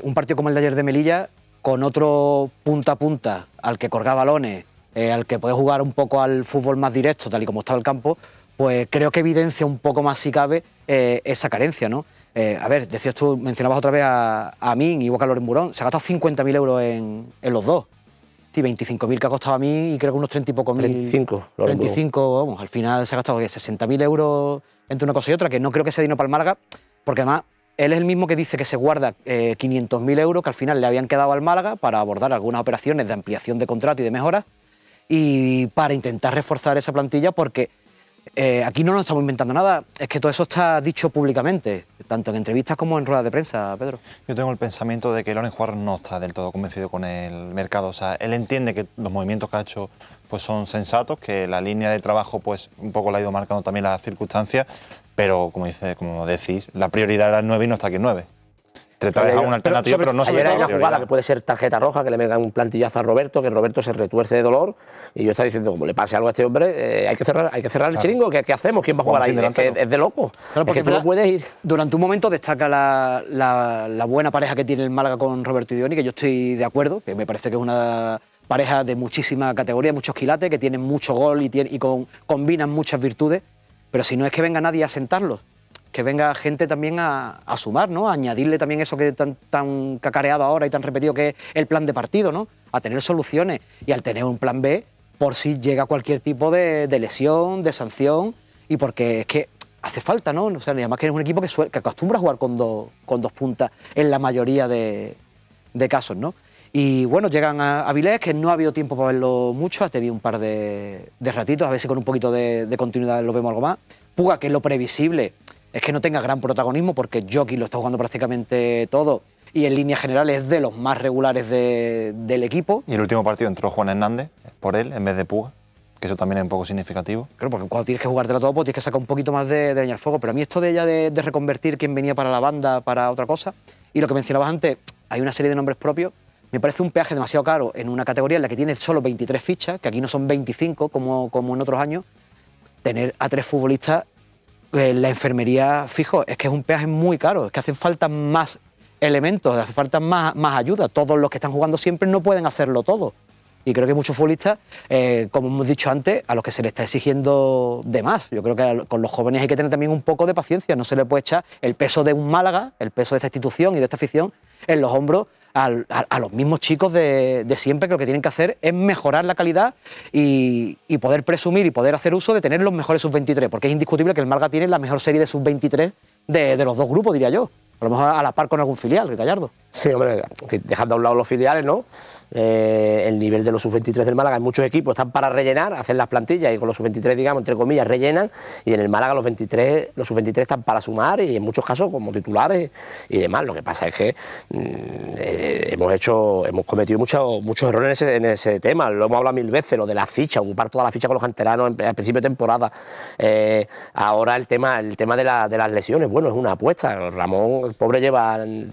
un partido como el de ayer de Melilla, con otro punta a punta al que colgaba balones, eh, al que puede jugar un poco al fútbol más directo, tal y como estaba el campo, pues creo que evidencia un poco más, si cabe, esa carencia, ¿no? a ver, decías tú, mencionabas otra vez a, a y Boca Loren Burón, se ha gastado 50.000 euros en los dos. 25.000 que ha costado a mí y creo que unos 30 y poco mil. 35. 35, vamos, al final se ha gastado 60.000 euros entre una cosa y otra, que no creo que sea dinero para el Málaga, porque además él es el mismo que dice que se guarda 500.000 eh, euros que al final le habían quedado al Málaga para abordar algunas operaciones de ampliación de contrato y de mejoras y para intentar reforzar esa plantilla porque eh, aquí no nos estamos inventando nada, es que todo eso está dicho públicamente, tanto en entrevistas como en ruedas de prensa, Pedro. Yo tengo el pensamiento de que Loren Juárez no está del todo convencido con el mercado, o sea, él entiende que los movimientos que ha hecho pues son sensatos, que la línea de trabajo pues un poco la ha ido marcando también las circunstancias, pero como dice, como decís, la prioridad era el 9 y no está aquí el 9 de una alternativa, pero, no una jugada que puede ser tarjeta roja, que le venga un plantillazo a Roberto, que Roberto se retuerce de dolor. Y yo estaba diciendo, como le pase algo a este hombre, eh, hay que cerrar hay que cerrar el chiringo. ¿Qué, hacemos? ¿Quién va a jugar ahí? Es, es, de loco. porque tú no puedes ir. Durante un momento destaca la, buena pareja que tiene el Málaga con Roberto y que yo estoy de acuerdo, que me parece que es una pareja de muchísima categoría, muchos quilates, que tienen mucho gol y, y con, combinan muchas virtudes, pero si no es que venga nadie a sentarlos que venga gente también a, sumar, ¿no? A añadirle también eso que tan, tan cacareado ahora y tan repetido que es el plan de partido, ¿no? A tener soluciones y al tener un plan B, por si llega cualquier tipo de, lesión, de sanción y porque es que hace falta, ¿no? O sea, además que es un equipo que, acostumbra a jugar con, dos... con dos puntas en la mayoría de, casos, ¿no? Y bueno, llegan a Avilés, que no ha habido tiempo para verlo mucho, ha tenido un par de, ratitos, a ver si con un poquito de, de, continuidad lo vemos algo más. Puga, que es lo previsible, es que no tenga gran protagonismo porque Jockey lo está jugando prácticamente todo y en línea general es de los más regulares del equipo. Y el último partido entró Juan Hernández por él en vez de Puga, que eso también es un poco significativo. Claro, porque cuando tienes que la todo, pues tienes que sacar un poquito más de, de leña al fuego. Pero a mí esto de ella de, reconvertir quien venía para la banda, para otra cosa, y lo que mencionabas antes, hay una serie de nombres propios, me parece un peaje demasiado caro en una categoría en la que tiene solo 23 fichas, que aquí no son 25 como en otros años, tener a tres futbolistas eh, la enfermería, fijo, es que es un peaje muy caro, es que hacen falta más elementos, hace falta más, más ayuda. Todos los que están jugando siempre no pueden hacerlo todo. Y creo que muchos futbolistas, eh, como hemos dicho antes, a los que se le está exigiendo de más. Yo creo que con los jóvenes hay que tener también un poco de paciencia. No se le puede echar el peso de un Málaga, el peso de esta institución y de esta afición en los hombros a, los mismos chicos de, siempre que lo que tienen que hacer es mejorar la calidad y, poder presumir y poder hacer uso de tener los mejores sub-23, porque es indiscutible que el Malga tiene la mejor serie de sub-23 de, los dos grupos, diría yo. A lo mejor a la par con algún filial, Gallardo. Sí, hombre, dejando a un lado los filiales, ¿no? Eh, el nivel de los sub-23 del Málaga. En muchos equipos están para rellenar, hacer las plantillas y con los sub-23, digamos, entre comillas, rellenan. Y en el Málaga los 23, los sub-23 están para sumar y en muchos casos como titulares y demás. Lo que pasa es que mm, eh, hemos hecho, hemos cometido muchos muchos errores en ese, tema. Lo hemos hablado mil veces, lo de la ficha, ocupar toda la ficha con los canteranos al principio de temporada. Eh, ahora el tema, el tema de, de las lesiones, bueno, es una apuesta. Ramón, el pobre lleva mm,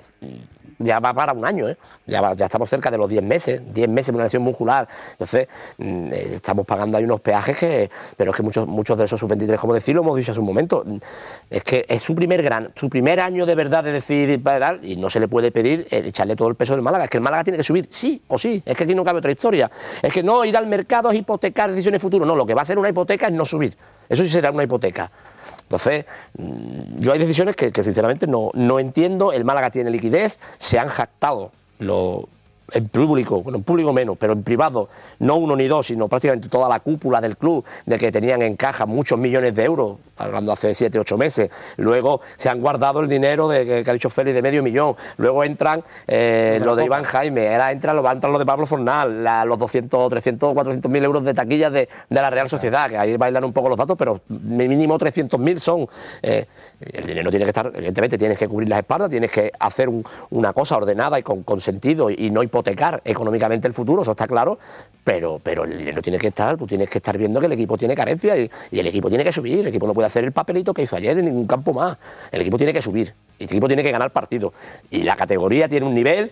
ya va para un año, ¿eh? ya, ya estamos cerca de los 10 meses, 10 meses de una lesión muscular. Entonces, mm, eh, estamos pagando ahí unos peajes que, pero es que muchos, muchos de esos sub-23, como decirlo, hemos dicho hace un momento, mm, es que es su primer gran, su primer año de verdad de decir, y no se le puede pedir eh, echarle todo el peso del Málaga, es que el Málaga tiene que subir, sí o sí, es que aquí no cabe otra historia, es que no ir al mercado es hipotecar decisiones futuras, no, lo que va a ser una hipoteca es no subir, eso sí será una hipoteca. Entonces, yo hay decisiones que, sinceramente no, no entiendo. El Málaga tiene liquidez, se han jactado los en público, bueno, en público menos, pero en privado, no uno ni dos, sino prácticamente toda la cúpula del club, de que tenían en caja muchos millones de euros, hablando hace siete, ocho meses. Luego se han guardado el dinero de, que, ha dicho Félix de medio millón. Luego entran eh, lo de Iván Jaime, entra, lo, entran lo de Pablo Fornal, los 200, 300, 400 mil euros de taquillas de, la Real Sociedad, que ahí bailan un poco los datos, pero mínimo 300 mil son. Eh, el dinero tiene que estar, evidentemente, tienes que cubrir las espaldas, tienes que hacer una cosa ordenada y con, sentido y no económicamente el futuro, eso está claro, pero, pero el tiene que estar, tú tienes que estar viendo que el equipo tiene carencia y, el equipo tiene que subir, el equipo no puede hacer el papelito que hizo ayer en ningún campo más, el equipo tiene que subir, Y el equipo tiene que ganar partido y la categoría tiene un nivel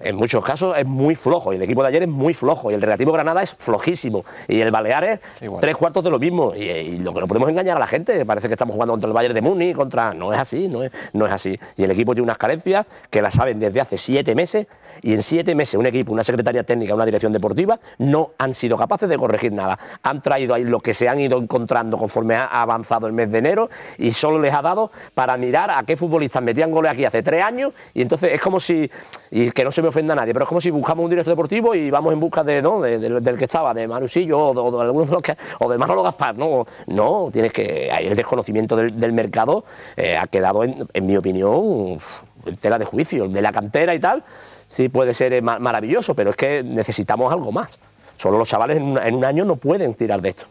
en muchos casos es muy flojo y el equipo de ayer es muy flojo y el Relativo Granada es flojísimo y el Baleares es tres cuartos de lo mismo y, lo que no podemos engañar a la gente parece que estamos jugando contra el Bayern de Múnich contra no es así no es no es así y el equipo tiene unas carencias que las saben desde hace siete meses y en siete meses un equipo, una secretaria técnica, una dirección deportiva, no han sido capaces de corregir nada. Han traído ahí lo que se han ido encontrando conforme ha avanzado el mes de enero y solo les ha dado para mirar a qué futbolistas metían goles aquí hace tres años. Y entonces es como si, y que no se me ofenda nadie, pero es como si buscamos un director deportivo y vamos en busca de, ¿no? del que estaba, de Manusillo o de, de algunos los que, o de Manolo Gaspar. No, no tienes que. Ahí el desconocimiento del, mercado eh, ha quedado, en, mi opinión, tela de juicio, de la cantera y tal sí puede ser eh, maravilloso, pero es que necesitamos algo más. Solo los chavales en un, año no pueden tirar de esto.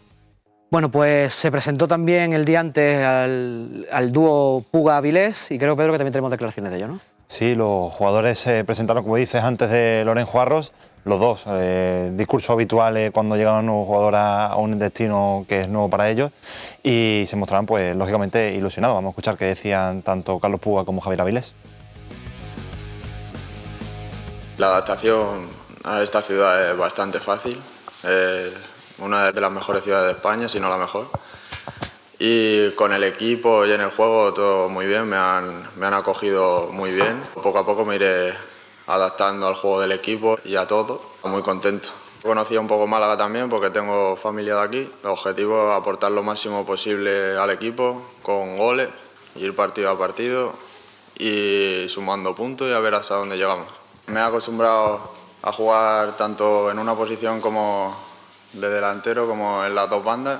Bueno, pues se presentó también el día antes al, dúo Puga Avilés y creo, Pedro, que también tenemos declaraciones de ello, ¿no? Sí, los jugadores se presentaron, como dices, antes de Lorenzo Arros, los dos. Eh, discurso habitual eh, cuando llega un jugador a, un destino que es nuevo para ellos y se mostraron, pues, lógicamente ilusionados. Vamos a escuchar qué decían tanto Carlos Puga como Javier Avilés. La adaptación a esta ciudad es bastante fácil, eh, una de las mejores ciudades de España, si no la mejor. Y con el equipo y en el juego todo muy bien, me han, acogido muy bien. Poco a poco me iré adaptando al juego del equipo y a todo. estoy Muy contento. Conocía un poco Málaga también porque tengo familia de aquí. El objetivo es aportar lo máximo posible al equipo con goles, ir partido a partido y sumando puntos y a ver hasta dónde llegamos me he acostumbrado a jugar tanto en una posición como de delantero como en las dos bandas.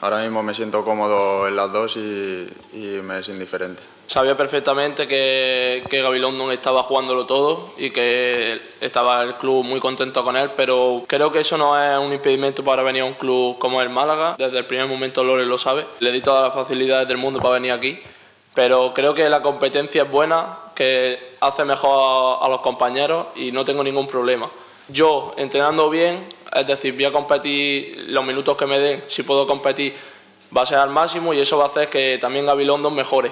Ahora mismo me siento cómodo en las dos y, me es indiferente. Sabía perfectamente que, que Gaby estaba jugándolo todo y que estaba el club muy contento con él, pero creo que eso no es un impedimento para venir a un club como el Málaga. Desde el primer momento Lores lo sabe. Le di todas las facilidades del mundo para venir aquí, pero creo que la competencia es buena, que hace mejor a los compañeros y no tengo ningún problema. Yo, entrenando bien, es decir, voy a competir los minutos que me den, si puedo competir, va a ser al máximo y eso va a hacer que también Gabilondo mejore.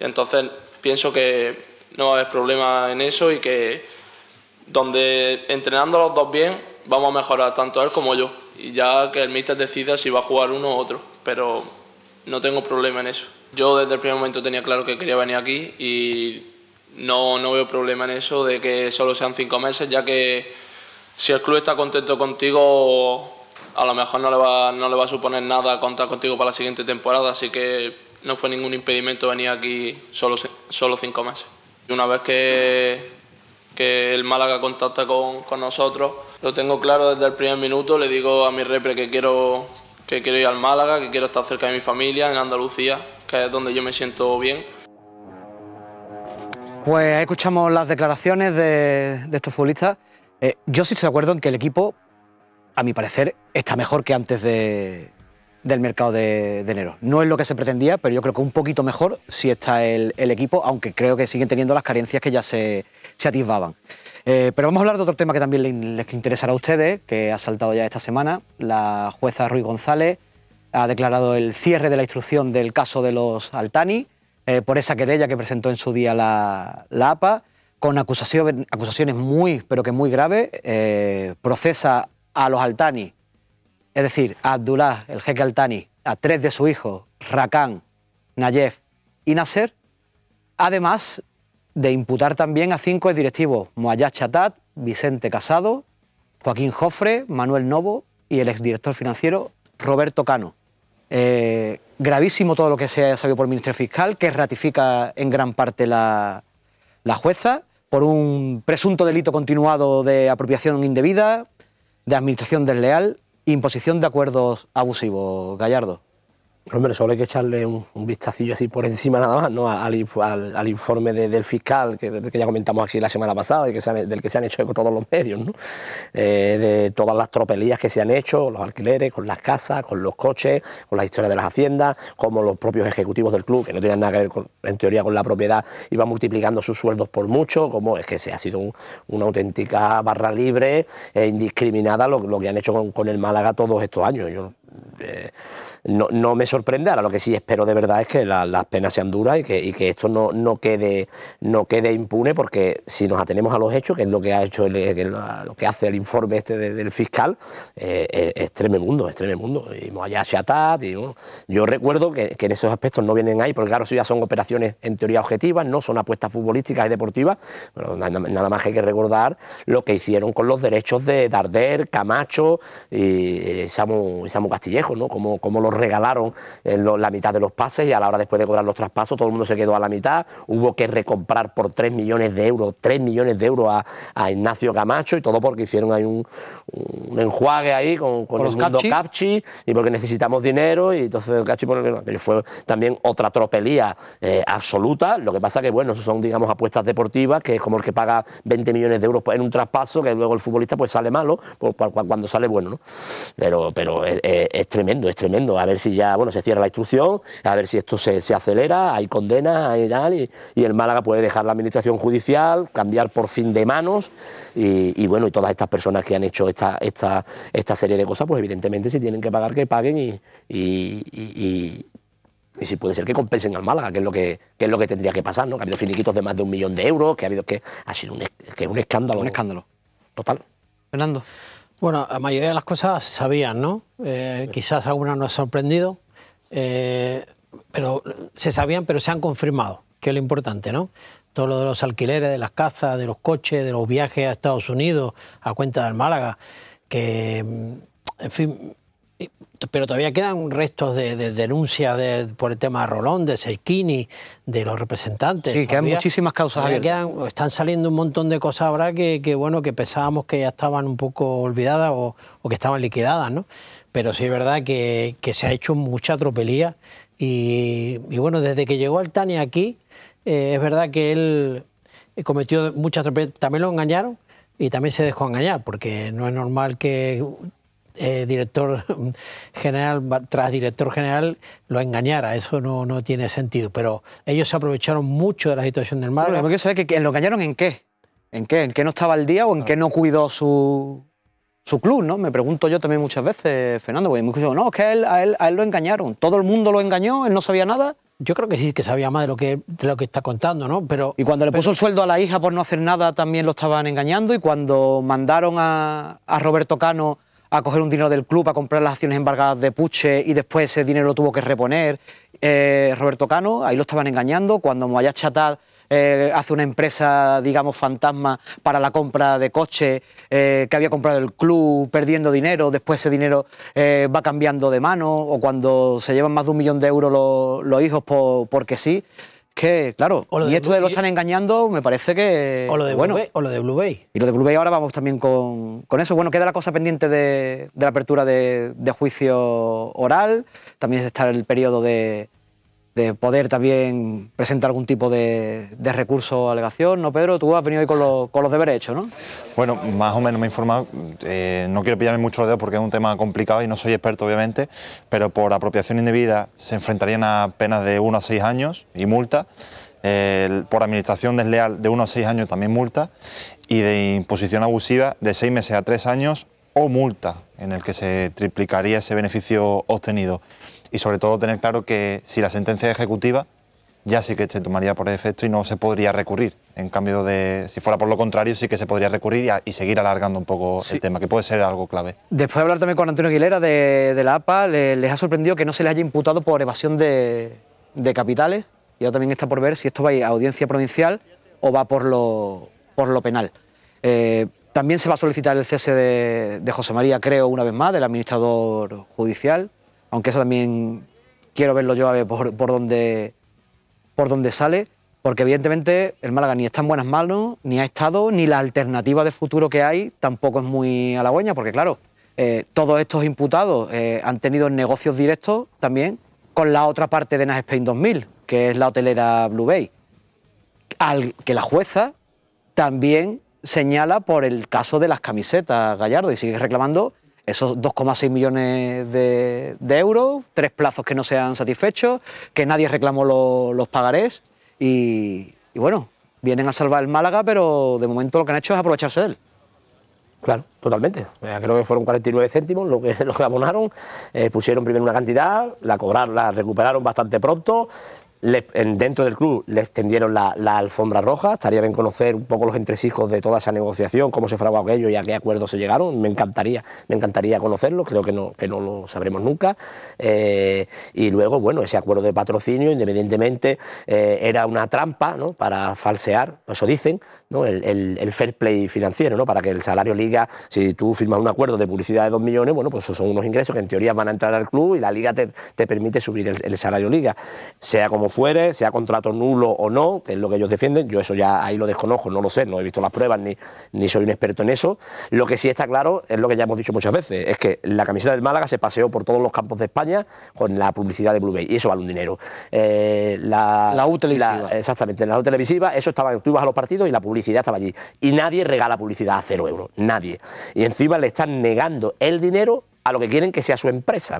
Entonces, pienso que no va a haber problema en eso y que donde entrenando los dos bien, vamos a mejorar tanto él como yo. Y ya que el míster decida si va a jugar uno u otro, pero no tengo problema en eso. Yo desde el primer momento tenía claro que quería venir aquí y no, no veo problema en eso de que solo sean cinco meses, ya que si el club está contento contigo, a lo mejor no le va, a suponer nada contar contigo para la siguiente temporada, así que no fue ningún impedimento venir aquí solo, cinco meses. Una vez que, que el Málaga contacta con, nosotros, lo tengo claro desde el primer minuto, le digo a mi repre que quiero, que quiero ir al Málaga, que quiero estar cerca de mi familia, en Andalucía, que es donde yo me siento bien pues escuchamos las declaraciones de, estos futbolistas. Eh, yo sí estoy de acuerdo en que el equipo, a mi parecer, está mejor que antes del mercado de, enero. No es lo que se pretendía, pero yo creo que un poquito mejor si está el, equipo, aunque creo que siguen teniendo las carencias que ya se, atisbaban. Eh, pero vamos a hablar de otro tema que también les interesará a ustedes, que ha saltado ya esta semana. La jueza Ruiz González ha declarado el cierre de la instrucción del caso de los Altani eh, por esa querella que presentó en su día la, APA, con acusaciones muy, pero que muy graves, eh, procesa a los Altani, es decir, a Abdullah, el jeque Altani, a tres de sus hijos, Rakan, Nayef y Nasser, además de imputar también a cinco directivos, Moayá Chatat, Vicente Casado, Joaquín Jofre, Manuel Novo y el exdirector financiero Roberto Cano. Eh, gravísimo todo lo que se ha sabido por el Ministerio Fiscal, que ratifica en gran parte la, la jueza, por un presunto delito continuado de apropiación indebida, de administración desleal, imposición de acuerdos abusivos, Gallardo. Hombre, solo hay que echarle un, vistacillo así por encima nada más, ¿no? Al, informe del fiscal que, ya comentamos aquí la semana pasada y del que se han hecho con todos los medios, ¿no? Eh, de todas las tropelías que se han hecho, los alquileres, con las casas, con los coches, con las historias de las haciendas, como los propios ejecutivos del club, que no tenían nada que ver en teoría con la propiedad, iban multiplicando sus sueldos por mucho, como es que se ha sido una auténtica barra libre e indiscriminada lo, que han hecho con, con el Málaga todos estos años. Yo eh, no, me sorprende. Ahora lo que sí espero de verdad es que las penas sean duras y que, esto no, no, quede, no quede impune, porque si nos atenemos a los hechos, que es lo que ha hecho lo que hace el informe este del fiscal, eh, eh es, mundo, tremendo, es tremendo. Y allá Chatat, y, yo recuerdo que, en esos aspectos no vienen ahí, porque claro, si ya son operaciones en teoría objetivas, no son apuestas futbolísticas y deportivas, pero nada, más hay que recordar lo que hicieron con los derechos de Darder, Camacho y, Samu, y Samu Castillejo, ¿no? Como, como los regalaron eh, la mitad de los pases y a la hora después de cobrar los traspasos todo el mundo se quedó a la mitad, hubo que recomprar por 3 millones de euros, 3 millones de euros a, Ignacio Camacho y todo porque hicieron ahí un, enjuague ahí con, el los mundo capchi? y porque necesitamos dinero y entonces Capchi el, que fue también otra tropelía eh, absoluta, lo que pasa que bueno, eso son digamos apuestas deportivas, que es como el que paga 20 millones de euros en un traspaso que luego el futbolista pues sale malo, cuando sale bueno, ¿no? Pero, pero eh, es tremendo, es tremendo. A ver si ya, bueno, se cierra la instrucción, a ver si esto se, acelera, hay condenas, hay tal, y, el Málaga puede dejar la administración judicial, cambiar por fin de manos, y, bueno, y todas estas personas que han hecho esta, esta, esta serie de cosas, pues evidentemente si tienen que pagar, que paguen y, si puede ser que compensen al Málaga, que es lo que, que es lo que tendría que pasar, ¿no? Que ha habido finiquitos de más de un millón de euros, que ha habido que ha sido un, un escándalo. Un escándalo. Total. Fernando. Bueno, la mayoría de las cosas sabían, ¿no? Eh, quizás algunas nos ha sorprendido, eh, pero se sabían, pero se han confirmado, que es lo importante, ¿no? Todo lo de los alquileres, de las cazas, de los coches, de los viajes a Estados Unidos, a cuenta del Málaga, que, mm, en fin, eh, pero todavía quedan restos de, denuncias por el tema de Rolón, de Seikini, de los representantes. Sí, quedan muchísimas causas están saliendo un montón de cosas ahora que, bueno, que pensábamos que ya estaban un poco olvidadas o, que estaban liquidadas, ¿no? Pero sí es verdad que, se ha hecho mucha tropelía y, bueno, desde que llegó Altani aquí, eh, es verdad que él eh, cometió mucha atropelía. también lo engañaron y también se dejó engañar, porque no es normal que eh, director general tras director general lo engañara. Eso no, no tiene sentido. Pero ellos se aprovecharon mucho de la situación del Mar saber que lo engañaron en qué. ¿En qué? ¿En qué no estaba al día o en qué no cuidó su, su club, ¿no? Me pregunto yo también muchas veces, Fernando, porque me no, es que a él, a él, a él lo engañaron, todo el mundo lo engañó, él no sabía nada. Yo creo que sí, que sabía más de lo que, lo que está contando, ¿no? Pero, y cuando le puso el sueldo a la hija por no hacer nada, también lo estaban engañando, y cuando mandaron a, a Roberto Cano a coger un dinero del club, a comprar las acciones embargadas de Puche y después ese dinero lo tuvo que reponer eh, Roberto Cano, ahí lo estaban engañando, cuando Moyá Chatal... Eh, hace una empresa, digamos, fantasma para la compra de coche eh, que había comprado el club, perdiendo dinero, después ese dinero va cambiando de mano, o cuando se llevan más de un millón de euros los hijos porque sí que, claro, y esto de lo están engañando, me parece que. O lo de, bueno. Blue o lo de Blue Y lo de Blue Bay ahora vamos también con, eso. Bueno, queda la cosa pendiente de, la apertura de, de, juicio oral. También está el periodo de, de poder también presentar algún tipo de, de recurso o alegación, ¿no, Pedro? Tú has venido hoy con, con, los deberes hechos, ¿no? Bueno, más o menos me he informado, eh, no quiero pillarme mucho los dedos porque es un tema complicado y no soy experto, obviamente, pero por apropiación indebida se enfrentarían a penas de 1 a 6 años y multa, por administración desleal de 1 a 6 años también multa, y de imposición abusiva de 6 meses a 3 años o multa, en el que se triplicaría ese beneficio obtenido y sobre todo tener claro que si la sentencia es ejecutiva ya sí que se tomaría por efecto y no se podría recurrir. En cambio de, si fuera por lo contrario, sí que se podría recurrir y, seguir alargando un poco el tema, que puede ser algo clave. Después de hablar también con Antonio Aguilera de, la APA, les ha sorprendido que no se les haya imputado por evasión de, capitales. Y ahora también está por ver si esto va a, a audiencia provincial o va por lo, penal. Eh, también se va a solicitar el cese de José María, creo, una vez más, del administrador judicial aunque eso también quiero verlo yo a ver por, dónde, por dónde sale, porque evidentemente el Málaga ni está en buenas manos, ni ha estado, ni la alternativa de futuro que hay tampoco es muy halagüeña, porque claro, eh, todos estos imputados eh, han tenido negocios directos también con la otra parte de Nas Spain 2000, que es la hotelera Blue Bay, al que la jueza también señala por el caso de las camisetas Gallardo y sigue reclamando esos 2,6 millones de, euros, tres plazos que no se han satisfecho, que nadie reclamó los pagarés y, bueno, vienen a salvar el Málaga, pero de momento lo que han hecho es aprovecharse de él. Claro, totalmente. Eh, creo que fueron 49 céntimos lo que, lo que abonaron. Eh, pusieron primero una cantidad, la cobraron, la recuperaron bastante pronto dentro del club le extendieron la, alfombra roja. Estaría bien conocer un poco los entresijos de toda esa negociación, cómo se fraguó aquello y a qué acuerdo se llegaron. Me encantaría, me encantaría conocerlo, creo que no, lo sabremos nunca. Eh, y luego, bueno, ese acuerdo de patrocinio, independientemente, eh, era una trampa para falsear, eso dicen, el, fair play financiero, ¿no? para que el salario liga, si tú firmas un acuerdo de publicidad de 2 millones, bueno, pues esos son unos ingresos que en teoría van a entrar al club y la liga te, permite subir el, salario liga, sea como fuere, sea contrato nulo o no, que es lo que ellos defienden, yo eso ya ahí lo desconozco, no lo sé, no he visto las pruebas ni, ni soy un experto en eso, lo que sí está claro es lo que ya hemos dicho muchas veces, es que la camiseta del Málaga se paseó por todos los campos de España con la publicidad de Blue Bay y eso vale un dinero. Eh, la, televisiva. exactamente, la televisiva, eso estaba, tú ibas a los partidos y la publicidad estaba allí. Y nadie regala publicidad a cero euros, nadie. Y encima le están negando el dinero a lo que quieren que sea su empresa.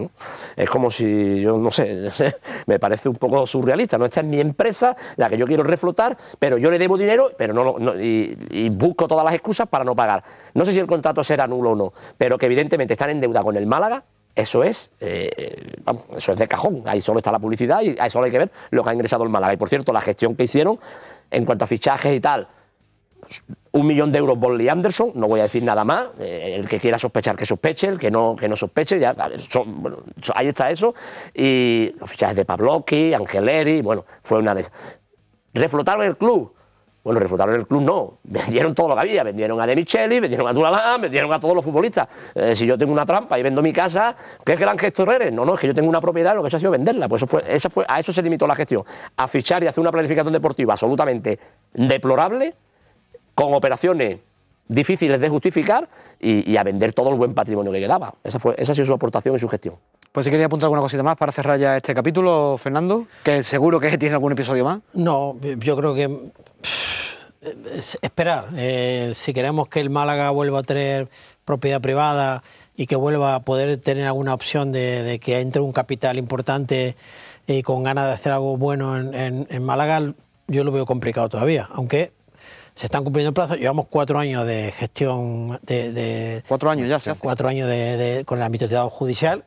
Es como si, yo no sé, me parece un poco surrealista. ¿no? Esta es mi empresa, la que yo quiero reflotar, pero yo le debo dinero pero no, y, busco todas las excusas para no pagar. No sé si el contrato será nulo o no, pero que evidentemente están en deuda con el Málaga. Eso es, eh, eso es de cajón. Ahí solo está la publicidad y ahí solo hay que ver lo que ha ingresado el Málaga. Y por cierto, la gestión que hicieron en cuanto a fichajes y tal, un millón de euros Bolly Anderson, no voy a decir nada más, eh, el que quiera sospechar que sospeche, el que no, que no sospeche, ya, ahí está eso, y los fichajes de Pabloqui Angeleri, bueno, fue una de esas. Reflotaron el club, bueno, reflotaron el club no, vendieron todo lo que había, vendieron a De Micheli, vendieron a Duralán... vendieron a todos los futbolistas. Eh, si yo tengo una trampa y vendo mi casa, ¿qué es gran gestor eres? No, no, es que yo tengo una propiedad, lo que se ha sido venderla. Pues eso fue, fue, a eso se limitó la gestión, a fichar y hacer una planificación deportiva absolutamente deplorable con operaciones difíciles de justificar y, a vender todo el buen patrimonio que quedaba. Esa, fue, ha sido su aportación y su gestión. Pues si quería apuntar alguna cosita más para cerrar ya este capítulo, Fernando, que seguro que tiene algún episodio más. No, yo creo que esperar. Eh, si queremos que el Málaga vuelva a tener propiedad privada y que vuelva a poder tener alguna opción de, que entre un capital importante y con ganas de hacer algo bueno en Málaga, yo lo veo complicado todavía, aunque se están cumpliendo plazos. Llevamos cuatro años de gestión de... cuatro años ya, se Cuatro años de, con el ámbito judicial,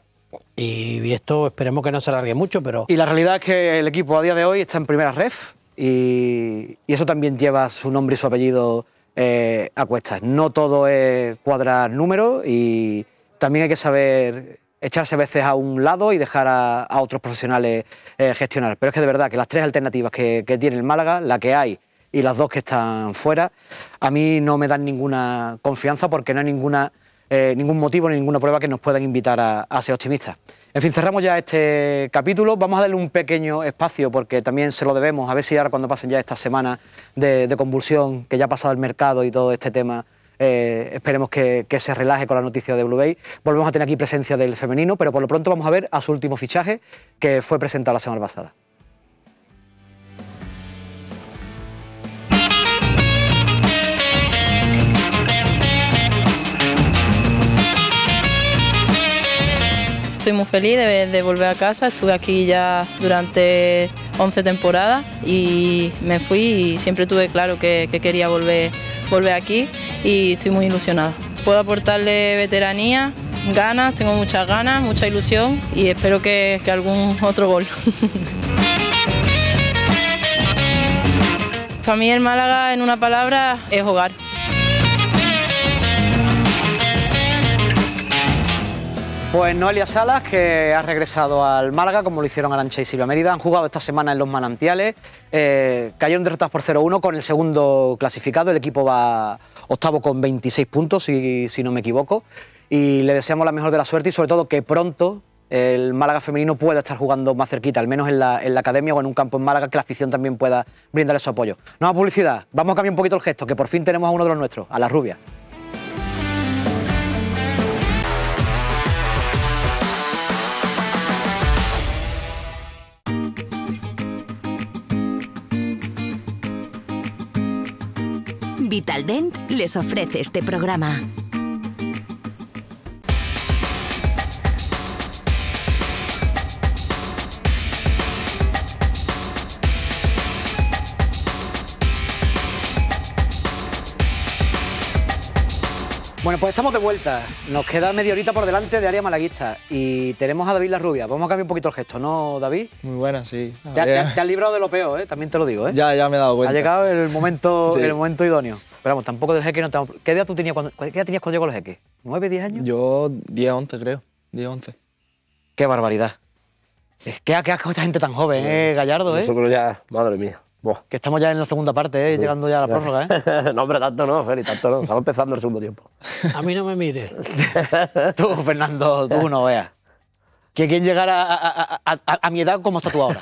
y esto esperemos que no se alargue mucho, pero... Y la realidad es que el equipo a día de hoy está en primera ref y, eso también lleva su nombre y su apellido eh, a cuestas. No todo es cuadrar números y también hay que saber echarse a veces a un lado y dejar a, a otros profesionales eh, gestionar. Pero es que de verdad que las tres alternativas que, que tiene el Málaga, la que hay y las dos que están fuera. A mí no me dan ninguna confianza porque no hay ninguna, eh, ningún motivo ni ninguna prueba que nos puedan invitar a, ser optimistas. En fin, cerramos ya este capítulo. Vamos a darle un pequeño espacio porque también se lo debemos. A ver si ahora cuando pasen ya esta semana de, convulsión, que ya ha pasado el mercado y todo este tema, eh, esperemos que, que, se relaje con la noticia de Blue Bay. Volvemos a tener aquí presencia del femenino, pero por lo pronto vamos a ver a su último fichaje que fue presentado la semana pasada. estoy muy feliz de, volver a casa. Estuve aquí ya durante 11 temporadas y me fui y siempre tuve claro que, quería volver, volver aquí y estoy muy ilusionada. Puedo aportarle veteranía, ganas, tengo muchas ganas, mucha ilusión y espero que, que algún otro gol. Para mí el Málaga, en una palabra, es hogar. Pues Noelia Salas, que ha regresado al Málaga, como lo hicieron Arancha y Silvia Mérida, han jugado esta semana en los Manantiales, eh, cayeron derrotas por 0-1 con el segundo clasificado, el equipo va octavo con 26 puntos, si, si no me equivoco, y le deseamos la mejor de la suerte y sobre todo que pronto el Málaga femenino pueda estar jugando más cerquita, al menos en la, academia o en un campo en Málaga, que la afición también pueda brindarle su apoyo. No publicidad, vamos a cambiar un poquito el gesto, que por fin tenemos a uno de los nuestros, a la rubia. Vitaldent les ofrece este programa. Bueno, pues estamos de vuelta. Nos queda media horita por delante de área malaguista y tenemos a David La Rubia. Vamos a cambiar un poquito el gesto, ¿no, David? Muy buena, sí. Te, has librado de lo peor, ¿eh? también te lo digo. ¿eh? Ya, ya me he dado cuenta. Ha llegado el momento, el momento idóneo. Pero vamos, tampoco del jeque no estamos... ¿Qué edad tú tenías cuando, tenías cuando llegó el jeque? ¿Nueve, diez años? Yo 10, 11 creo. 10, 11. Qué barbaridad. Es que ha esta gente tan joven, ¿eh, Gallardo? ¿eh? creo ya, madre mía. Que estamos ya en la segunda parte, ¿eh? llegando ya a la prórroga. ¿eh? no, hombre, tanto no, Feli, tanto no. Estamos empezando el segundo tiempo. a mí no me mires. tú, Fernando, tú no veas. Que quien llegara a, mi edad como está tú ahora.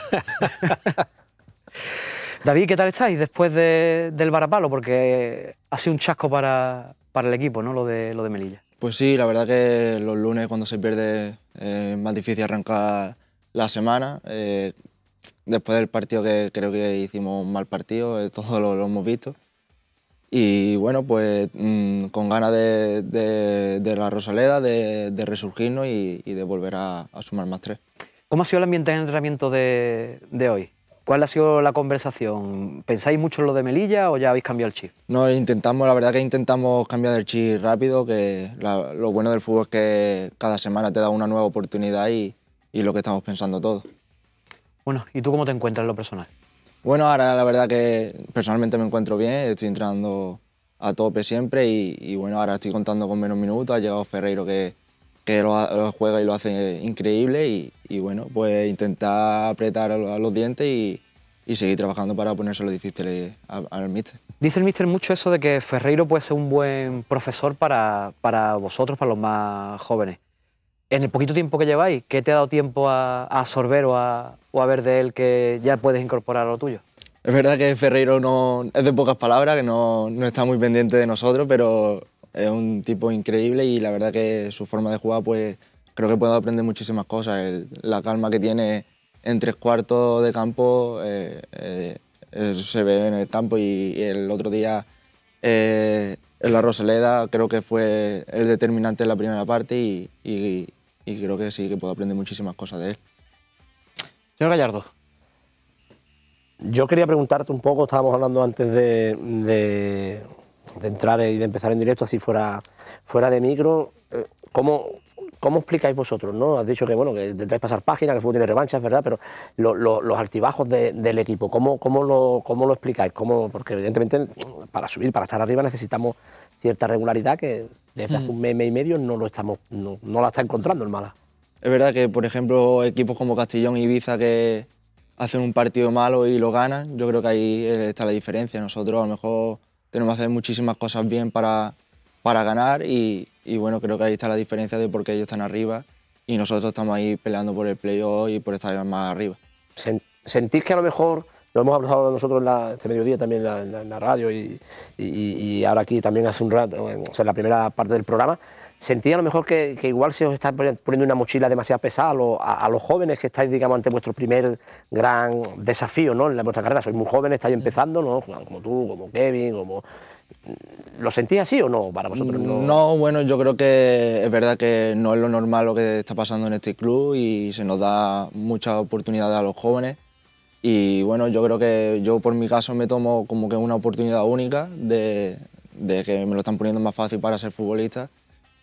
David, ¿qué tal estáis después del varapalo? Porque ha sido un chasco para, el equipo, ¿no? Lo de, lo de Melilla. Pues sí, la verdad que los lunes cuando se pierde eh, es más difícil arrancar la semana. Eh, después del partido que creo que hicimos un mal partido, todos lo, hemos visto. Y bueno, pues mm, con ganas de, la Rosaleda, de, resurgirnos y, de volver a, sumar más tres. ¿Cómo ha sido el ambiente de entrenamiento de, hoy? ¿Cuál ha sido la conversación? ¿Pensáis mucho en lo de Melilla o ya habéis cambiado el chip? No, intentamos, la verdad que intentamos cambiar el chip rápido, que lo bueno del fútbol es que cada semana te da una nueva oportunidad y, y lo que estamos pensando todos. Bueno, ¿y tú cómo te encuentras en lo personal? Bueno, ahora la verdad que personalmente me encuentro bien, estoy entrenando a tope siempre y, bueno, ahora estoy contando con menos minutos, ha llegado Ferreiro que, que lo, juega y lo hace increíble y, bueno, pues intentar apretar a los dientes y, seguir trabajando para ponérselo difícil al míster. Dice el míster mucho eso de que Ferreiro puede ser un buen profesor para, para vosotros, para los más jóvenes en el poquito tiempo que lleváis, ¿qué te ha dado tiempo a, absorber o a, ver de él que ya puedes incorporar a lo tuyo? Es verdad que Ferreiro no, es de pocas palabras, que no, está muy pendiente de nosotros, pero es un tipo increíble y la verdad que su forma de jugar, pues creo que puedo aprender muchísimas cosas. la calma que tiene en tres cuartos de campo eh, eh, se ve en el campo y, el otro día eh, en la Rosaleda creo que fue el determinante en la primera parte y y creo que sí, que puedo aprender muchísimas cosas de él. Señor Gallardo. Yo quería preguntarte un poco, estábamos hablando antes de, entrar y de empezar en directo, así fuera, fuera de micro, eh, ¿cómo, ¿cómo explicáis vosotros? ¿no? Has dicho que bueno, que intentáis pasar páginas, que el fútbol tiene revanchas, ¿verdad? Pero los altibajos del equipo, ¿cómo, cómo, lo, lo explicáis? ¿Cómo, porque evidentemente para subir, para estar arriba necesitamos cierta regularidad que desde hace mm. un mes, y medio no lo estamos, no, la está encontrando el Mala. Es verdad que, por ejemplo, equipos como Castellón y Ibiza que hacen un partido malo y lo ganan, yo creo que ahí eh, está la diferencia. Nosotros a lo mejor tenemos que hacer muchísimas cosas bien para, para ganar y, bueno, creo que ahí está la diferencia de por qué ellos están arriba y nosotros estamos ahí peleando por el playoff y por estar más arriba. ¿Sentís que a lo mejor lo hemos hablado nosotros en la, este mediodía también en la, radio y, ahora aquí también hace un rato, en, la primera parte del programa. ¿Sentía a lo mejor que, igual se os está poniendo una mochila demasiado pesada a, los jóvenes que estáis, digamos, ante vuestro primer gran desafío ¿no? en la, vuestra carrera? Sois muy jóvenes, estáis empezando, ¿no? Como tú, como Kevin, como... ¿Lo sentís así o no para vosotros? No? no, bueno, yo creo que es verdad que no es lo normal lo que está pasando en este club y se nos da muchas oportunidades a los jóvenes y bueno, yo creo que yo por mi caso me tomo como que una oportunidad única de, que me lo están poniendo más fácil para ser futbolista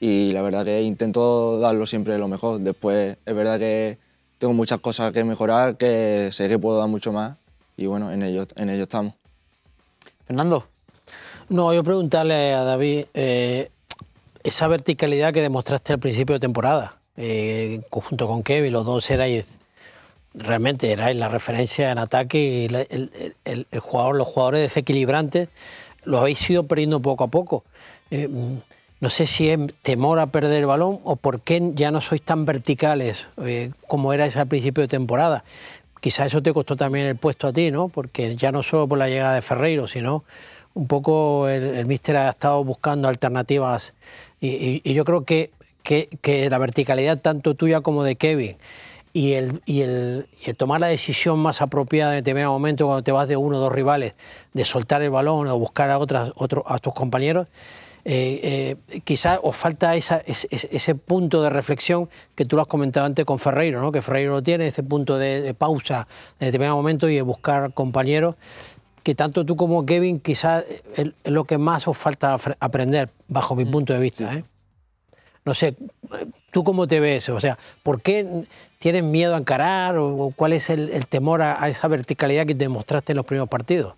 y la verdad que intento darlo siempre lo mejor. Después es verdad que tengo muchas cosas que mejorar, que sé que puedo dar mucho más y bueno, en ello, en ello estamos. Fernando. No, yo preguntarle a David eh, esa verticalidad que demostraste al principio de temporada, eh, junto con Kevin, los dos erais realmente era la referencia en ataque y el, jugador, los jugadores desequilibrantes lo habéis ido perdiendo poco a poco. Eh, no sé si es temor a perder el balón o por qué ya no sois tan verticales eh, como erais al principio de temporada. Quizás eso te costó también el puesto a ti, ¿no? Porque ya no solo por la llegada de Ferreiro, sino un poco el, el míster ha estado buscando alternativas y, yo creo que la verticalidad tanto tuya como de Kevin y el, y, el, tomar la decisión más apropiada en determinado momento cuando te vas de uno o dos rivales, de soltar el balón o buscar a, otras, otro, a tus compañeros, eh, eh, quizás os falta esa, ese, punto de reflexión que tú lo has comentado antes con Ferreiro, ¿no? que Ferreiro lo tiene, ese punto de, pausa en determinado momento y de buscar compañeros, que tanto tú como Kevin quizás eh, es lo que más os falta aprender, bajo mi mm. punto de vista. No sé, ¿Tú cómo te ves? O sea, ¿por qué tienes miedo a encarar o cuál es el, temor a, esa verticalidad que demostraste en los primeros partidos?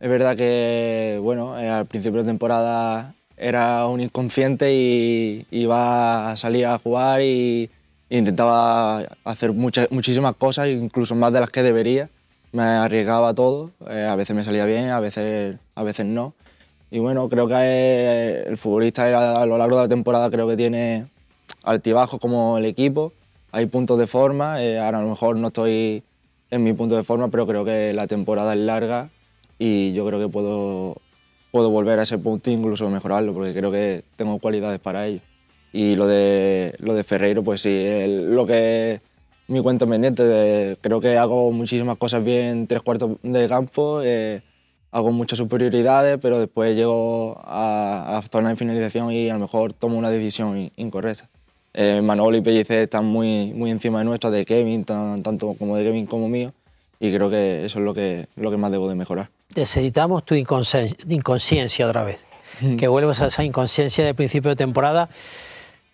Es verdad que, bueno, eh, al principio de temporada era un inconsciente y iba a salir a jugar y, intentaba hacer muchísimas cosas, incluso más de las que debería. Me arriesgaba todo, eh, a veces me salía bien, a veces, a veces no. Y bueno, creo que eh, el futbolista a lo largo de la temporada creo que tiene altibajos como el equipo. Hay puntos de forma, eh, ahora a lo mejor no estoy en mi punto de forma, pero creo que la temporada es larga y yo creo que puedo, puedo volver a ese punto e incluso mejorarlo, porque creo que tengo cualidades para ello. Y lo de, lo de Ferreiro, pues sí, lo que mi cuento pendiente. creo que hago muchísimas cosas bien tres cuartos de campo, eh, hago muchas superioridades, pero después llego a, a la zona de finalización y a lo mejor tomo una decisión incorrecta. Eh, Manolo y Pellicer están muy, muy encima de nuestra, de Kevin, tanto como de Kevin como mío, y creo que eso es lo que, lo que más debo de mejorar. Necesitamos tu inconsciencia otra vez, que vuelvas a esa inconsciencia de principio de temporada,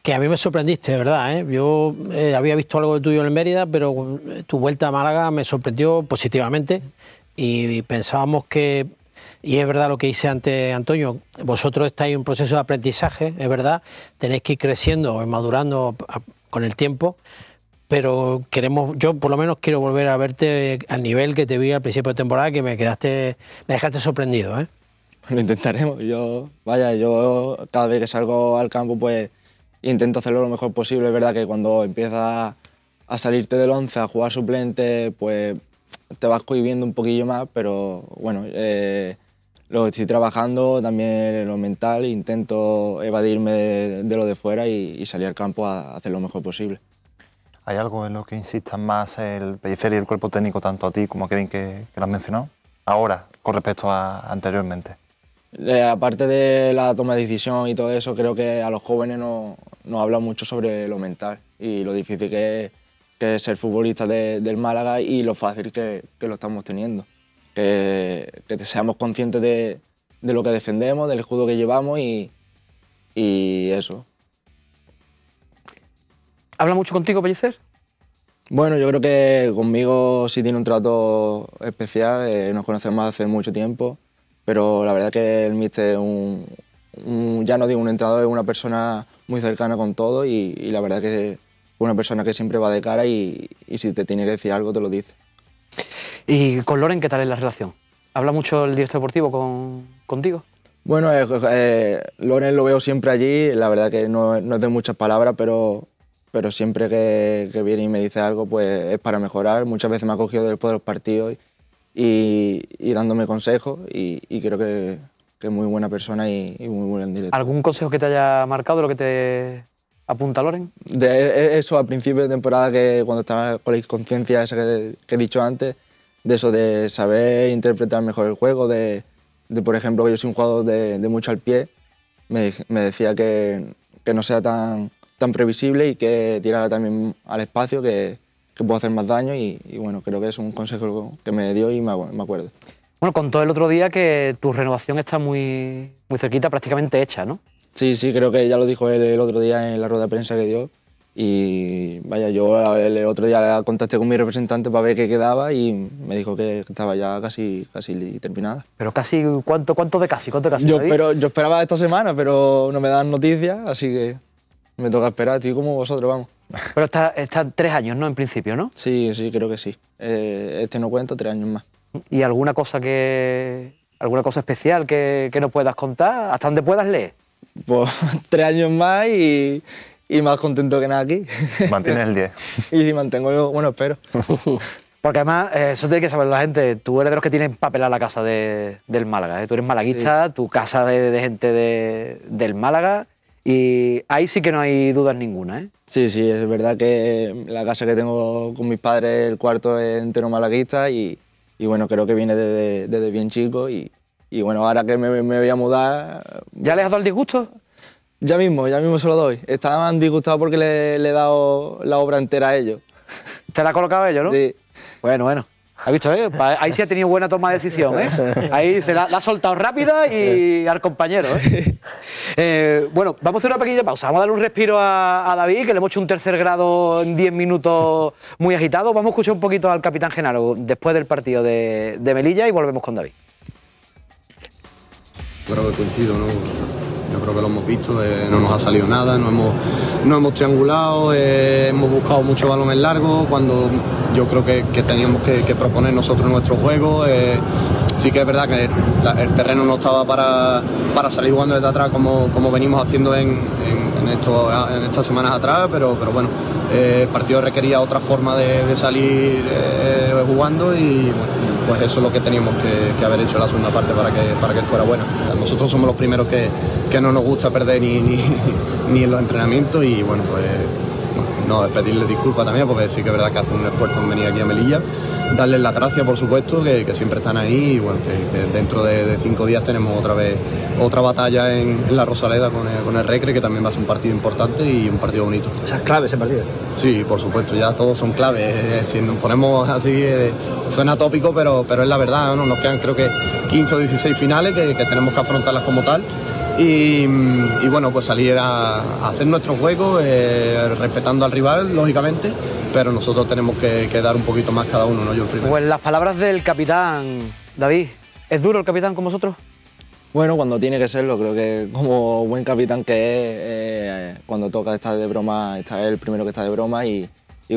que a mí me sorprendiste, de verdad. ¿eh? Yo eh, había visto algo de tuyo en Mérida, pero eh, tu vuelta a Málaga me sorprendió positivamente y pensábamos que y es verdad lo que hice antes Antonio, vosotros estáis en un proceso de aprendizaje, es verdad, tenéis que ir creciendo o madurando con el tiempo, pero queremos, yo por lo menos quiero volver a verte al nivel que te vi al principio de temporada, que me quedaste, me dejaste sorprendido, ¿eh? Pues lo intentaremos. Yo, vaya, yo cada vez que salgo al campo, pues intento hacerlo lo mejor posible. Es verdad que cuando empiezas a salirte del 11, a jugar suplente, pues te vas cohibiendo un poquillo más, pero bueno, eh, lo estoy trabajando también en lo mental, intento evadirme de, lo de fuera y, salir al campo a hacer lo mejor posible. ¿Hay algo en lo que insistan más el Pellicer y el cuerpo técnico, tanto a ti como a Kevin, que, que lo has mencionado? Ahora, con respecto a anteriormente. aparte de la toma de decisión y todo eso, creo que a los jóvenes nos no habla mucho sobre lo mental y lo difícil que es, ser futbolista del Málaga y lo fácil que lo estamos teniendo que, seamos conscientes de, lo que defendemos, del escudo que llevamos y, eso. ¿Habla mucho contigo, Pellicer? Bueno, yo creo que conmigo sí tiene un trato especial, eh, nos conocemos hace mucho tiempo, pero la verdad que el mister es un, ya no digo un entrador, es una persona muy cercana con todo y, la verdad que es una persona que siempre va de cara y, y si te tiene que decir algo te lo dice. ¿Y con Loren qué tal es la relación? ¿Habla mucho el director deportivo contigo? Bueno, eh, eh, Loren lo veo siempre allí, la verdad que no, no es de muchas palabras, pero, pero siempre que, viene y me dice algo, pues es para mejorar. Muchas veces me ha cogido después de los partidos y, dándome consejos y, creo que, es muy buena persona y, muy buen director. ¿Algún consejo que te haya marcado, lo que te Loren. De e, e, eso, al principio de temporada, que cuando estaba con la inconsciencia esa que, he dicho antes, de eso de saber interpretar mejor el juego, de, por ejemplo, que yo soy un jugador de, mucho al pie, me, decía que, no sea tan, tan previsible y que tirara también al espacio, que, puedo hacer más daño y, bueno, creo que es un consejo que me dio y me, me acuerdo. Bueno, contó el otro día que tu renovación está muy, muy cerquita, prácticamente hecha, ¿no? Sí, sí, creo que ya lo dijo él el otro día en la rueda de prensa que dio. Y vaya, yo el otro día contacté con mi representante para ver qué quedaba y me dijo que estaba ya casi, casi terminada. ¿Pero casi? ¿Cuánto, cuánto de casi? ¿Cuánto Yo, esperaba esta semana, pero no me dan noticias, así que me toca esperar. tío, como vosotros, vamos. Pero están tres años, ¿no? En principio, ¿no? Sí, sí, creo que sí. Eh, este no cuenta, tres años más. ¿Y alguna cosa que alguna cosa especial que, que no puedas contar? ¿Hasta dónde puedas leer? pues, tres años más y, más contento que nada aquí. Mantienes el 10. y mantengo bueno, espero. Porque además, eh, eso tiene que saber la gente, tú eres de los que tienen papel a la casa de, del Málaga, ¿eh? tú eres malaguista, tu casa de, gente de, del Málaga, y ahí sí que no hay dudas ninguna. ¿eh? Sí, sí, es verdad que la casa que tengo con mis padres, el cuarto es entero malaguista, y, y bueno, creo que viene desde, desde bien chico, y, y bueno, ahora que me, voy a mudar... ¿Ya le has dado el disgusto? Ya mismo, ya mismo se lo doy. Estaban disgustados porque le, he dado la obra entera a ellos. Te la ha colocado ellos, ¿no? Sí. Bueno, bueno. ¿Has visto? Eh? Ahí sí ha tenido buena toma de decisión. ¿eh? Ahí se la, ha soltado rápida y al compañero. ¿eh? ¿eh? bueno, vamos a hacer una pequeña pausa. Vamos a darle un respiro a, David, que le hemos hecho un tercer grado en 10 minutos muy agitado. Vamos a escuchar un poquito al capitán Genaro después del partido de Melilla y volvemos con David. Creo que coincido, Yo creo que lo hemos visto, eh, no nos ha salido nada, no hemos, no hemos triangulado, eh, hemos buscado mucho balón en largo, cuando yo creo que, teníamos que, proponer nosotros nuestro juego. Eh, sí que es verdad que el, terreno no estaba para, salir jugando desde atrás como, como venimos haciendo en, estas semanas atrás, pero, pero bueno, eh, el partido requería otra forma de, salir eh, jugando y pues eso es lo que teníamos que, haber hecho la segunda parte para que, para que fuera buena. Nosotros somos los primeros que, no nos gusta perder ni en los entrenamientos y bueno, pues no, pedirles disculpas también, porque sí que es verdad que hacen un esfuerzo en venir aquí a Melilla. Darles las gracias, por supuesto, que, siempre están ahí y bueno, que, dentro de, cinco días tenemos otra vez otra batalla en, la Rosaleda con el, Recre, que también va a ser un partido importante y un partido bonito. ¿Esas es clave ese partido. Sí, por supuesto, ya todos son claves. Eh, si nos ponemos así, eh, suena tópico, pero, pero es la verdad, ¿no? nos quedan creo que 15 o 16 finales que, que tenemos que afrontarlas como tal. Y, bueno, pues salir a, hacer nuestro juego eh, respetando al rival, lógicamente, pero nosotros tenemos que, dar un poquito más cada uno, ¿no? Yo el primero. Pues las palabras del capitán, David, ¿es duro el capitán con vosotros? Bueno, cuando tiene que serlo, creo que como buen capitán que es, eh, cuando toca estar de broma, está él el primero que está de broma y,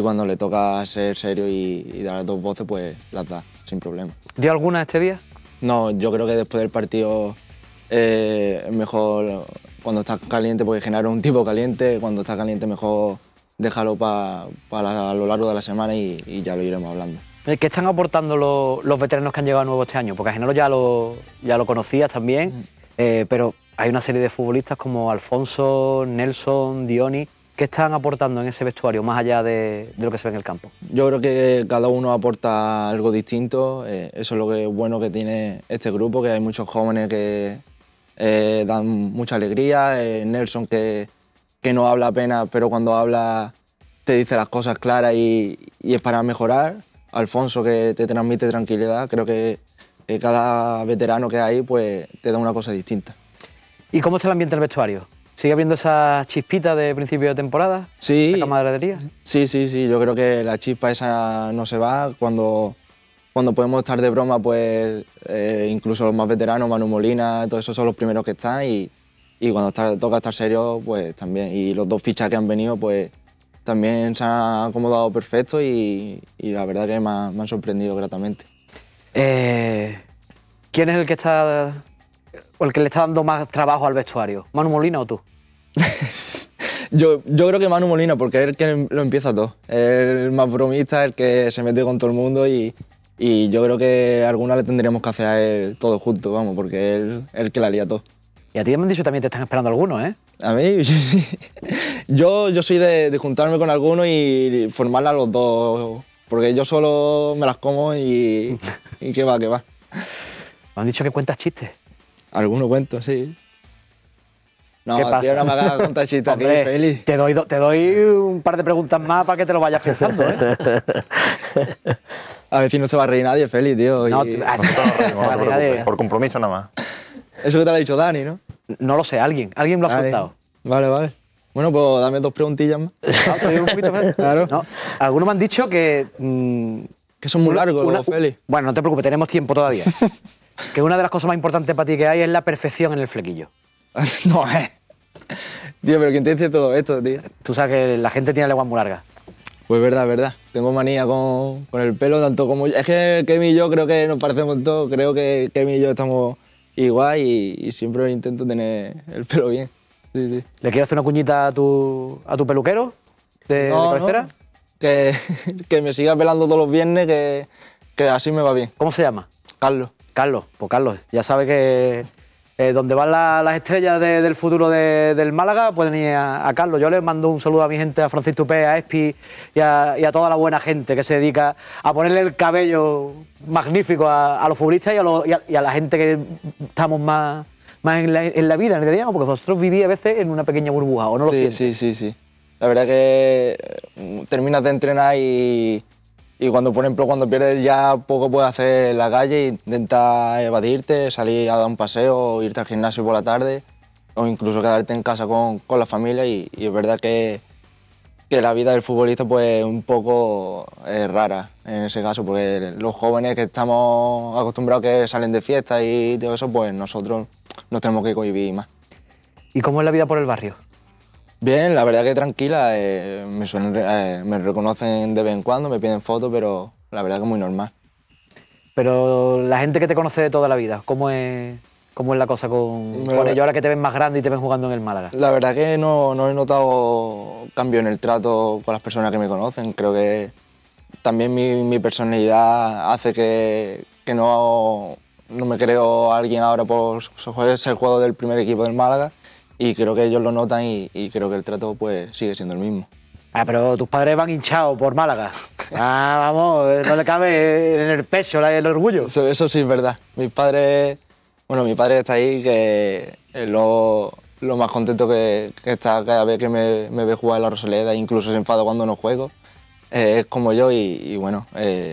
cuando le toca ser serio y, y, dar dos voces, pues las da, sin problema. ¿Dio alguna este día? No, yo creo que después del partido eh, mejor cuando está caliente, porque generar un tipo caliente, cuando está caliente mejor déjalo para a lo largo de la semana y, ya lo iremos hablando. Eh, ¿Qué están aportando los, veteranos que han llegado nuevos este año? Porque a Genaro ya lo, ya lo conocías también, mm. eh, pero hay una serie de futbolistas como Alfonso, Nelson, Dioni. ¿Qué están aportando en ese vestuario más allá de, lo que se ve en el campo? Yo creo que cada uno aporta algo distinto. eso es lo que bueno que tiene este grupo, que hay muchos jóvenes que, eh, dan mucha alegría. Eh, Nelson, que, que, no habla apenas, pero cuando habla te dice las cosas claras y, y es para mejorar. Alfonso, que te transmite tranquilidad. Creo que, cada veterano que hay pues, te da una cosa distinta. ¿Y cómo está el ambiente del vestuario? ¿Sigue habiendo esa chispita de principio de temporada? Sí. camaradería? Sí, sí, sí. Yo creo que la chispa esa no se va. Cuando cuando podemos estar de broma, pues eh, incluso los más veteranos, Manu Molina, todos esos son los primeros que están y, y cuando toca estar serio, pues también. Y los dos fichas que han venido, pues también se han acomodado perfecto y, la verdad que me, han sorprendido gratamente. Eh, ¿Quién es el que está o el que le está dando más trabajo al vestuario? ¿Manu Molina o tú? yo, yo, creo que Manu Molina, porque es el que lo empieza todo. Es el más bromista, el que se mete con todo el mundo y, y yo creo que alguna le tendríamos que hacer a él todo juntos, vamos, porque él es el que la lía todo. Y a ti me han dicho también te están esperando algunos, ¿eh? A mí, yo Yo, soy de, juntarme con alguno y formarla a los dos, porque yo solo me las como y, y qué va, qué va. Me han dicho que cuentas chistes. Algunos cuento, sí. No, ¿Qué pasa? no me hagas contar chistes aquí, Feli. Te doy, te doy un par de preguntas más para que te lo vayas pensando, ¿eh? A ver, si no se va a reír nadie, Feli, tío. por compromiso nada más. Eso que te lo ha dicho Dani, ¿no? No lo sé, alguien. Alguien lo ha soltado. Vale, vale. Bueno, pues dame dos preguntillas más. Ah, pues algunos me han dicho que... Mm, que son muy largos los Feli. Bueno, no te preocupes, tenemos tiempo todavía. que una de las cosas más importantes para ti que hay es la perfección en el flequillo. no, eh. Tío, pero ¿quién te dice todo esto, tío? Tú sabes que la gente tiene la lengua muy larga. Pues verdad, verdad. Tengo manía con, con el pelo, tanto como yo. Es que Kemi y yo creo que nos parecemos todos. Creo que Kemi y yo estamos igual y, siempre intento tener el pelo bien. Sí, sí. ¿Le quieres hacer una cuñita a tu, a tu peluquero de, no, Que, que, me siga pelando todos los viernes, que, que así me va bien. ¿Cómo se llama? Carlos. Carlos, pues Carlos, ya sabe que eh, donde van las estrellas del futuro del Málaga, pueden ir a, Carlos. Yo les mando un saludo a mi gente, a Francisco Tupé, a Espi y a, toda la buena gente que se dedica a ponerle el cabello magnífico a, los futbolistas y a, la gente que estamos más en la, vida, en realidad, porque vosotros vivís a veces en una pequeña burbuja, ¿o no lo sí, Sí, sí, sí. La verdad que eh, terminas de entrenar y, y cuando, por ejemplo, cuando pierdes ya poco puedes hacer en la calle, intenta evadirte, salir a dar un paseo, irte al gimnasio por la tarde o incluso quedarte en casa con, la familia y, es verdad que, la vida del futbolista pues un poco eh, rara en ese caso porque los jóvenes que estamos acostumbrados que salen de fiesta y todo eso pues nosotros nos tenemos que cohibir más. ¿Y cómo es la vida por el barrio? Bien, la verdad que tranquila, eh, me, eh, me reconocen de vez en cuando, me piden fotos, pero la verdad que muy normal. Pero la gente que te conoce de toda la vida, ¿cómo es, es la cosa con, con ellos ahora que te ven más grande y te ven jugando en el Málaga? La verdad que no, no he notado cambio en el trato con las personas que me conocen. Creo que también mi, personalidad hace que, que no, no me creo alguien ahora por pues, ser jugador del primer equipo del Málaga y creo que ellos lo notan y, creo que el trato pues sigue siendo el mismo. Ah, pero tus padres van hinchados por Málaga. Ah, vamos, eh, no le cabe eh, en el pecho el orgullo. Eso, sí es verdad. Mis padres, bueno, mi padre está ahí que es lo, más contento que, está cada vez que me, ve jugar en la Rosaleda, incluso se enfada cuando no juego. Eh, es como yo y, bueno,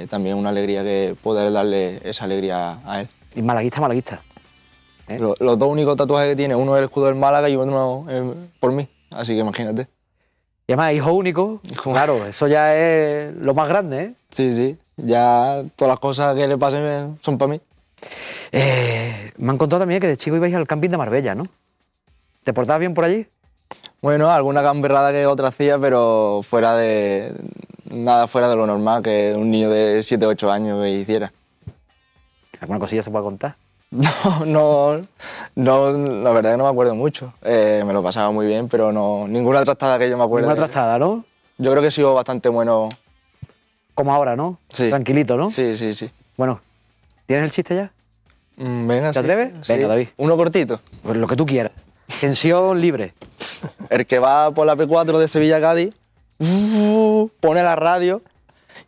también una alegría que poder darle esa alegría a él. ¿Y malaguista, malaguista? ¿Eh? Los, dos únicos tatuajes que tiene, uno es el escudo del Málaga y uno es por mí. Así que imagínate. Y además, hijo único, claro, eso ya es lo más grande, ¿eh? Sí, sí. Ya todas las cosas que le pasen eh, son para mí. Eh, me han contado también que de chico ibais al camping de Marbella, ¿no? ¿Te portabas bien por allí? Bueno, alguna gamberrada que otra hacía, pero fuera de. nada fuera de lo normal que un niño de 7 o 8 años me hiciera. ¿Alguna cosilla se puede contar? No, no, no, la verdad que no me acuerdo mucho. Eh, me lo pasaba muy bien, pero no, ninguna trastada que yo me acuerdo Ninguna trastada, ¿no? Yo creo que he sido bastante bueno. Como ahora, ¿no? Sí. Tranquilito, ¿no? Sí, sí, sí. Bueno, ¿tienes el chiste ya? Mm, venga, ¿Te atreves? Venga, David. Uno cortito. Pues lo que tú quieras. Tensión libre. el que va por la P4 de Sevilla Cádiz, pone la radio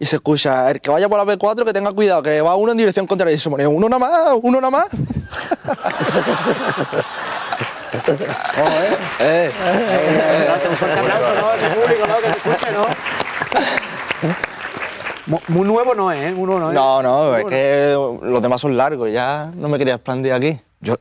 y se escucha, el que vaya por la b 4 que tenga cuidado, que va uno en dirección contraria y se pone, uno nada más, uno nada más. ¿Cómo, eh? Eh. Un fuerte abrazo, ¿no? El público, ¿no? Que se escuche, ¿no? Muy nuevo no es, ¿eh? Muy nuevo no es. No, no, es que los demás son largos, ya no me quería expandir aquí. Yo,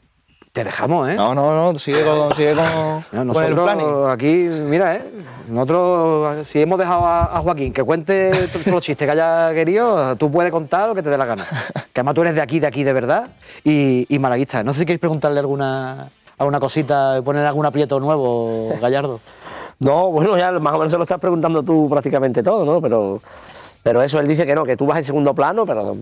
te dejamos, ¿eh? No, no, no, sigue con, sigue con, el planning. aquí, mira, ¿eh? Nosotros, si hemos dejado a, Joaquín que cuente todos los chistes que haya querido, tú puedes contar lo que te dé la gana. Que además tú eres de aquí, de aquí, de verdad, y, y malaguista. No sé si queréis preguntarle alguna, alguna cosita, poner algún aprieto nuevo, Gallardo. No, bueno, ya más o menos se lo estás preguntando tú prácticamente todo, ¿no? Pero... Pero eso él dice que no, que tú vas en segundo plano, pero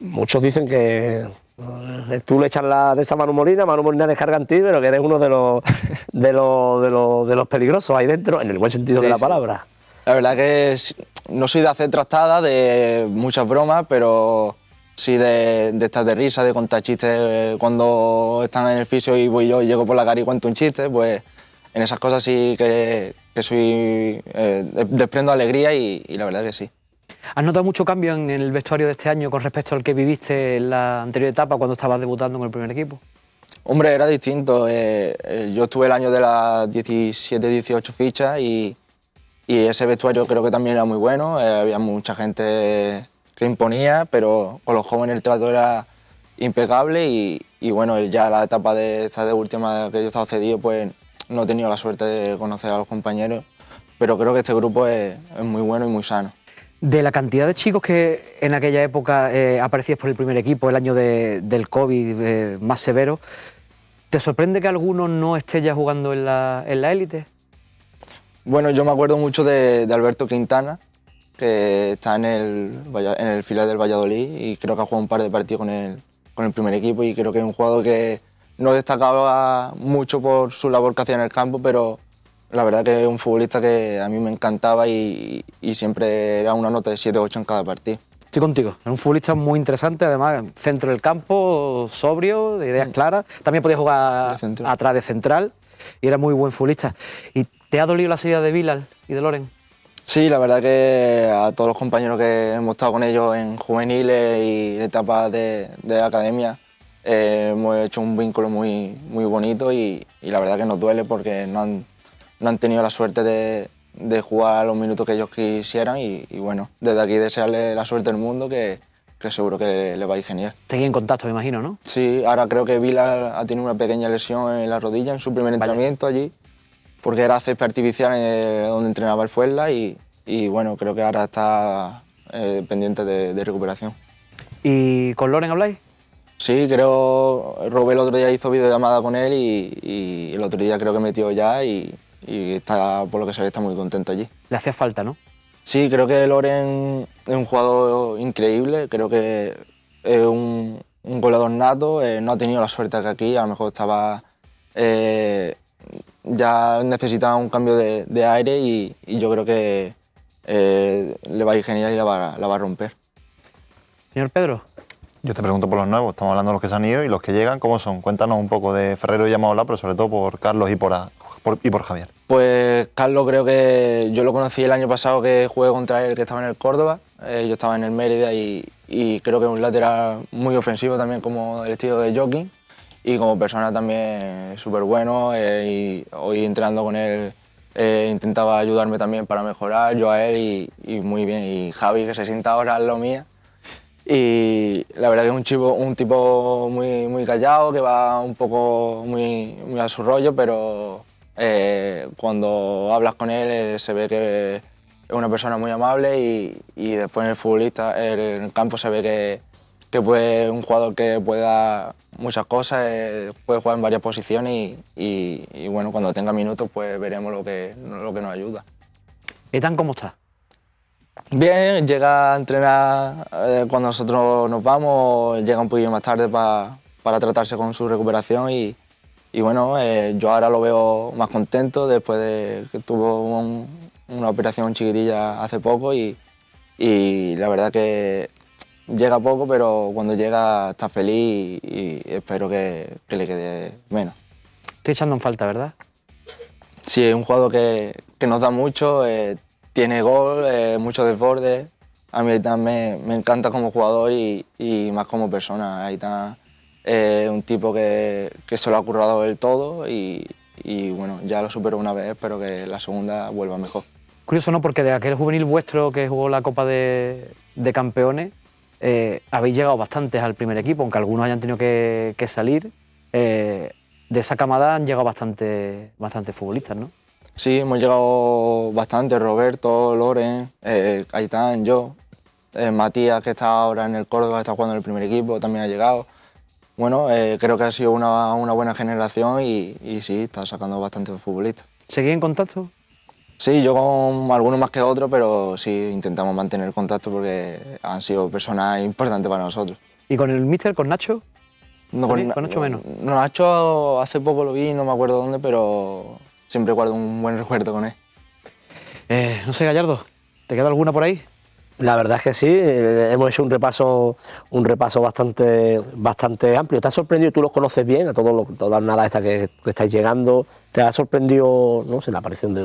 muchos dicen que, eh, tú le echas la de esa Manu Molina, Manu Molina descarga en pero que eres uno de los, de los, de los, de los peligrosos ahí dentro, en el buen sentido de la palabra. La verdad que no soy de hacer trastada, de muchas bromas, pero sí de, de estar de risa, de contar chistes. Eh, cuando están en el fisio y voy yo y llego por la cara y cuento un chiste, pues en esas cosas sí que, que soy. Eh, desprendo alegría y la verdad que sí. ¿Has notado mucho cambio en el vestuario de este año con respecto al que viviste en la anterior etapa cuando estabas debutando con el primer equipo? Hombre, era distinto. Eh, eh, yo estuve el año de las 17-18 fichas y, ese vestuario creo que también era muy bueno. Eh, había mucha gente que imponía, pero con los jóvenes el trato era impecable y, bueno, ya la etapa de esta de última que yo he estado cedido, pues no he tenido la suerte de conocer a los compañeros, pero creo que este grupo es muy bueno y muy sano de la cantidad de chicos que en aquella época eh, aparecías por el primer equipo, el año del COVID eh, más severo, ¿te sorprende que algunos no esté ya jugando en la, élite? Bueno, yo me acuerdo mucho de, Alberto Quintana, que está en el, en filial del Valladolid y creo que ha jugado un par de partidos con el, con el primer equipo y creo que es un jugador que no destacaba mucho por su labor que hacía en el campo, pero la verdad que es un futbolista que a mí me encantaba y, siempre era una nota de 7-8 en cada partido. Estoy contigo, es un futbolista muy interesante, además centro del campo, sobrio, de ideas mm. claras, también podía jugar atrás de central y era muy buen futbolista. ¿Y te ha dolido la salida de Vilal y de Loren? Sí, la verdad que a todos los compañeros que hemos estado con ellos en juveniles y en etapas de, academia, eh, hemos hecho un vínculo muy, muy bonito y, y, la verdad que nos duele porque no han, no han tenido la suerte de, de jugar los minutos que ellos quisieran y, bueno, desde aquí desearle la suerte del mundo que, seguro que le va a ir genial. Seguí en contacto, me imagino, ¿no? Sí, ahora creo que Vila ha tenido una pequeña lesión en la rodilla en su primer entrenamiento allí, porque era césped artificial donde entrenaba el Fuerla y, bueno, creo que ahora está eh, pendiente de, recuperación. ¿Y con Loren habláis? Sí, creo, Robé el otro día hizo videollamada con él y, el otro día creo que metió ya y está, por lo que se está muy contento allí. Le hacía falta, ¿no? Sí, creo que Loren es un jugador increíble, creo que es un, un goleador nato, eh, no ha tenido la suerte que aquí, a lo mejor estaba eh, ya necesitaba un cambio de, aire y, yo creo que eh, le va a ir genial y la va, a romper. Señor Pedro. Yo te pregunto por los nuevos, estamos hablando de los que se han ido y los que llegan, ¿cómo son? Cuéntanos un poco de Ferrero y Amaola, pero sobre todo por Carlos y por y por Javier? Pues Carlos creo que yo lo conocí el año pasado que jugué contra él, que estaba en el Córdoba, eh, yo estaba en el Mérida y, creo que es un lateral muy ofensivo también como el estilo de Joking y como persona también súper bueno eh, y hoy entrando con él eh, intentaba ayudarme también para mejorar, yo a él y, muy bien. Y Javi, que se sienta ahora es lo mía. Y la verdad que es un, tipo muy, muy callado, que va un poco muy, muy a su rollo, pero, eh, cuando hablas con él eh, se ve que es una persona muy amable y, después en el futbolista, en el campo se ve que, que puede, un jugador que pueda muchas cosas, eh, puede jugar en varias posiciones y, bueno, cuando tenga minutos pues veremos lo que, lo que nos ayuda. ¿Etan cómo está? Bien, llega a entrenar cuando nosotros nos vamos, llega un poquito más tarde para tratarse con su recuperación y, y bueno, eh, yo ahora lo veo más contento después de que tuvo una operación chiquitilla hace poco y, la verdad que llega poco, pero cuando llega está feliz y, espero que, le quede menos. Estoy echando en falta, ¿verdad? Sí, es un jugador que, nos da mucho, eh, tiene gol, eh, mucho desborde. A mí también me, encanta como jugador y, más como persona. ahí está eh, un tipo que, se lo ha currado del todo y, bueno, ya lo superó una vez, pero que la segunda vuelva mejor. Curioso, ¿no? Porque de aquel juvenil vuestro que jugó la Copa de, Campeones, eh, habéis llegado bastantes al primer equipo, aunque algunos hayan tenido que, salir. Eh, de esa camada han llegado bastantes bastante futbolistas, ¿no? Sí, hemos llegado bastante, Roberto, Loren, eh, yo, Matías, que está ahora en el Córdoba, está jugando en el primer equipo, también ha llegado bueno, eh, creo que ha sido una, buena generación y, sí, está sacando bastantes futbolistas. ¿Seguís en contacto? Sí, yo con algunos más que otros, pero sí intentamos mantener contacto porque han sido personas importantes para nosotros. ¿Y con el míster, con Nacho? No, con, Nacho menos. No, Nacho hace poco lo vi, no me acuerdo dónde, pero siempre guardo un buen recuerdo con él. Eh, no sé, Gallardo, ¿te queda alguna por ahí? La verdad es que sí, eh, hemos hecho un repaso, un repaso bastante, bastante amplio. ¿Te ha sorprendido? Tú los conoces bien, a todas las nadas estas que, estáis llegando. ¿Te ha sorprendido no sé, la aparición de,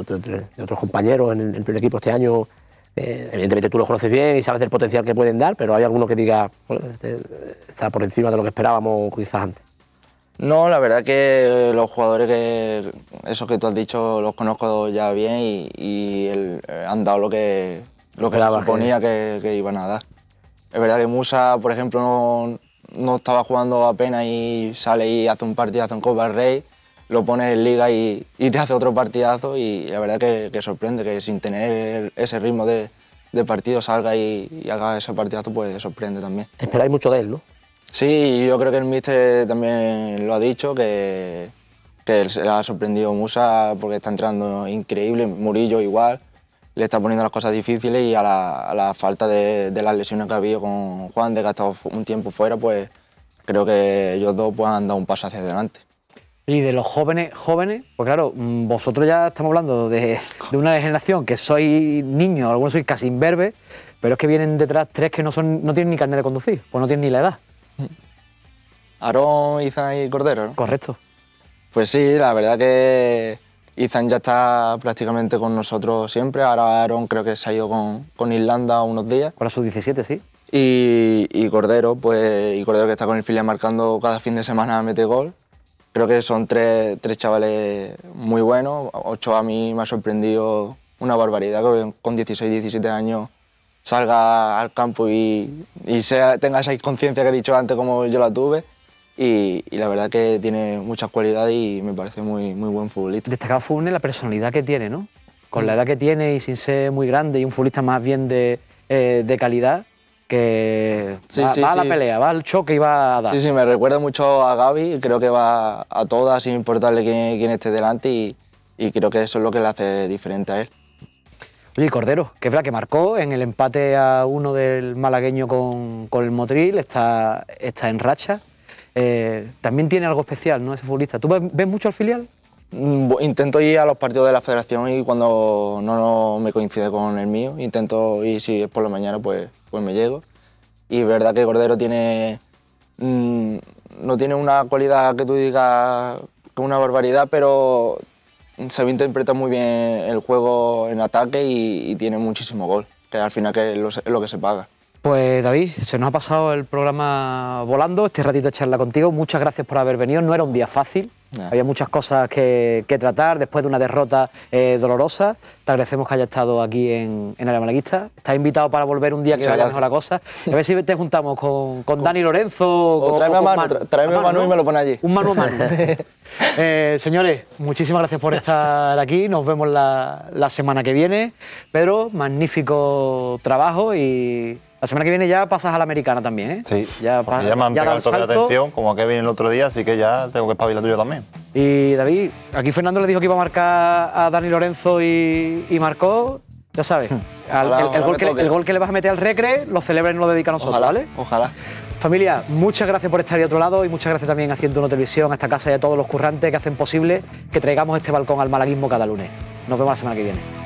otros compañeros en el, primer equipo este año? Eh, evidentemente tú los conoces bien y sabes el potencial que pueden dar, pero hay alguno que diga, bueno, este, está por encima de lo que esperábamos quizás antes. No, la verdad que los jugadores que, eso que tú has dicho, los conozco ya bien y, eh, han dado lo que, lo que pues se suponía que... Que, iban a dar. Es verdad que Musa, por ejemplo, no, estaba jugando apenas y sale y hace un partidazo en Copa Rey, lo pones en liga y, y te hace otro partidazo y la verdad que, sorprende que sin tener ese ritmo de, de partido salga y, haga ese partidazo, pues sorprende también. Esperáis mucho de él, ¿no? Sí, yo creo que el míster también lo ha dicho, que, que se le ha sorprendido Musa porque está entrando increíble, Murillo igual le está poniendo las cosas difíciles y a la, falta de, las lesiones que ha habido con Juan, de que ha estado un tiempo fuera, pues creo que ellos dos pues, han dado un paso hacia adelante. Y de los jóvenes, jóvenes, pues claro, mm, vosotros ya estamos hablando de, una generación que sois niño algunos sois casi imberbes, pero es que vienen detrás tres que no, son, no tienen ni carne de conducir, pues no tienen ni la edad. Aarón, Izan y Cordero, ¿no? Correcto. Pues sí, la verdad que Izan ya está prácticamente con nosotros siempre. Ahora Aaron creo que se ha ido con, con Irlanda unos días. Ahora sus 17, sí. Y, Cordero, pues, y Cordero que está con el filial marcando cada fin de semana mete gol. Creo que son tres, tres chavales muy buenos. Ocho a mí me ha sorprendido una barbaridad que con 16, 17 años salga al campo y, y sea, tenga esa conciencia que he dicho antes como yo la tuve y, la verdad que tiene muchas cualidades y me parece muy, muy buen futbolista. Destacado fue la personalidad que tiene, ¿no? Con la mm. edad que tiene y sin ser muy grande y un futbolista más bien de, eh, calidad, que va, a la pelea, va al choque y va a dar. Sí, sí, me recuerda mucho a Gaby, creo que va a todas sin importarle quién, esté delante y, creo que eso es lo que le hace diferente a él. Oye, Cordero, que es la que marcó en el empate a uno del malagueño con, el Motril, está, está en racha. Eh, también tiene algo especial, ¿no? Ese futbolista. ¿Tú ves mucho al filial? Mm, intento ir a los partidos de la federación y cuando no, me coincide con el mío, intento ir, si es por la mañana, pues, pues me llego. Y verdad que Cordero tiene, mm, no tiene una cualidad que tú digas que una barbaridad, pero sabe interpreta muy bien el juego en ataque y, tiene muchísimo gol, que al final es lo que se paga. Pues David, se nos ha pasado el programa volando, este ratito de charla contigo, muchas gracias por haber venido, no era un día fácil, había muchas cosas que, tratar después de una derrota eh, dolorosa, te agradecemos que hayas estado aquí en, en Malaguista, estás invitado para volver un día que vaya mejor la cosa, a ver si te juntamos con, Dani Lorenzo o, tráeme a Manu, y me lo pone allí. Un mano eh, señores, muchísimas gracias por estar aquí, nos vemos la semana que viene, Pedro, magnífico trabajo y la semana que viene ya pasas a la americana también, ¿eh? Sí, ya, pasas. ya me han el toque de atención, como que viene el otro día, así que ya tengo que espabilar tuyo también. Y David, aquí Fernando le dijo que iba a marcar a Dani Lorenzo y, marcó, ya sabes, hmm. el, gol que, le vas a meter al recre, lo celebra y lo dedica a nosotros, ojalá, ¿vale? Ojalá. Familia, muchas gracias por estar de otro lado y muchas gracias también haciendo una Televisión, a esta casa y a todos los currantes que hacen posible que traigamos este balcón al malaguismo cada lunes. Nos vemos la semana que viene.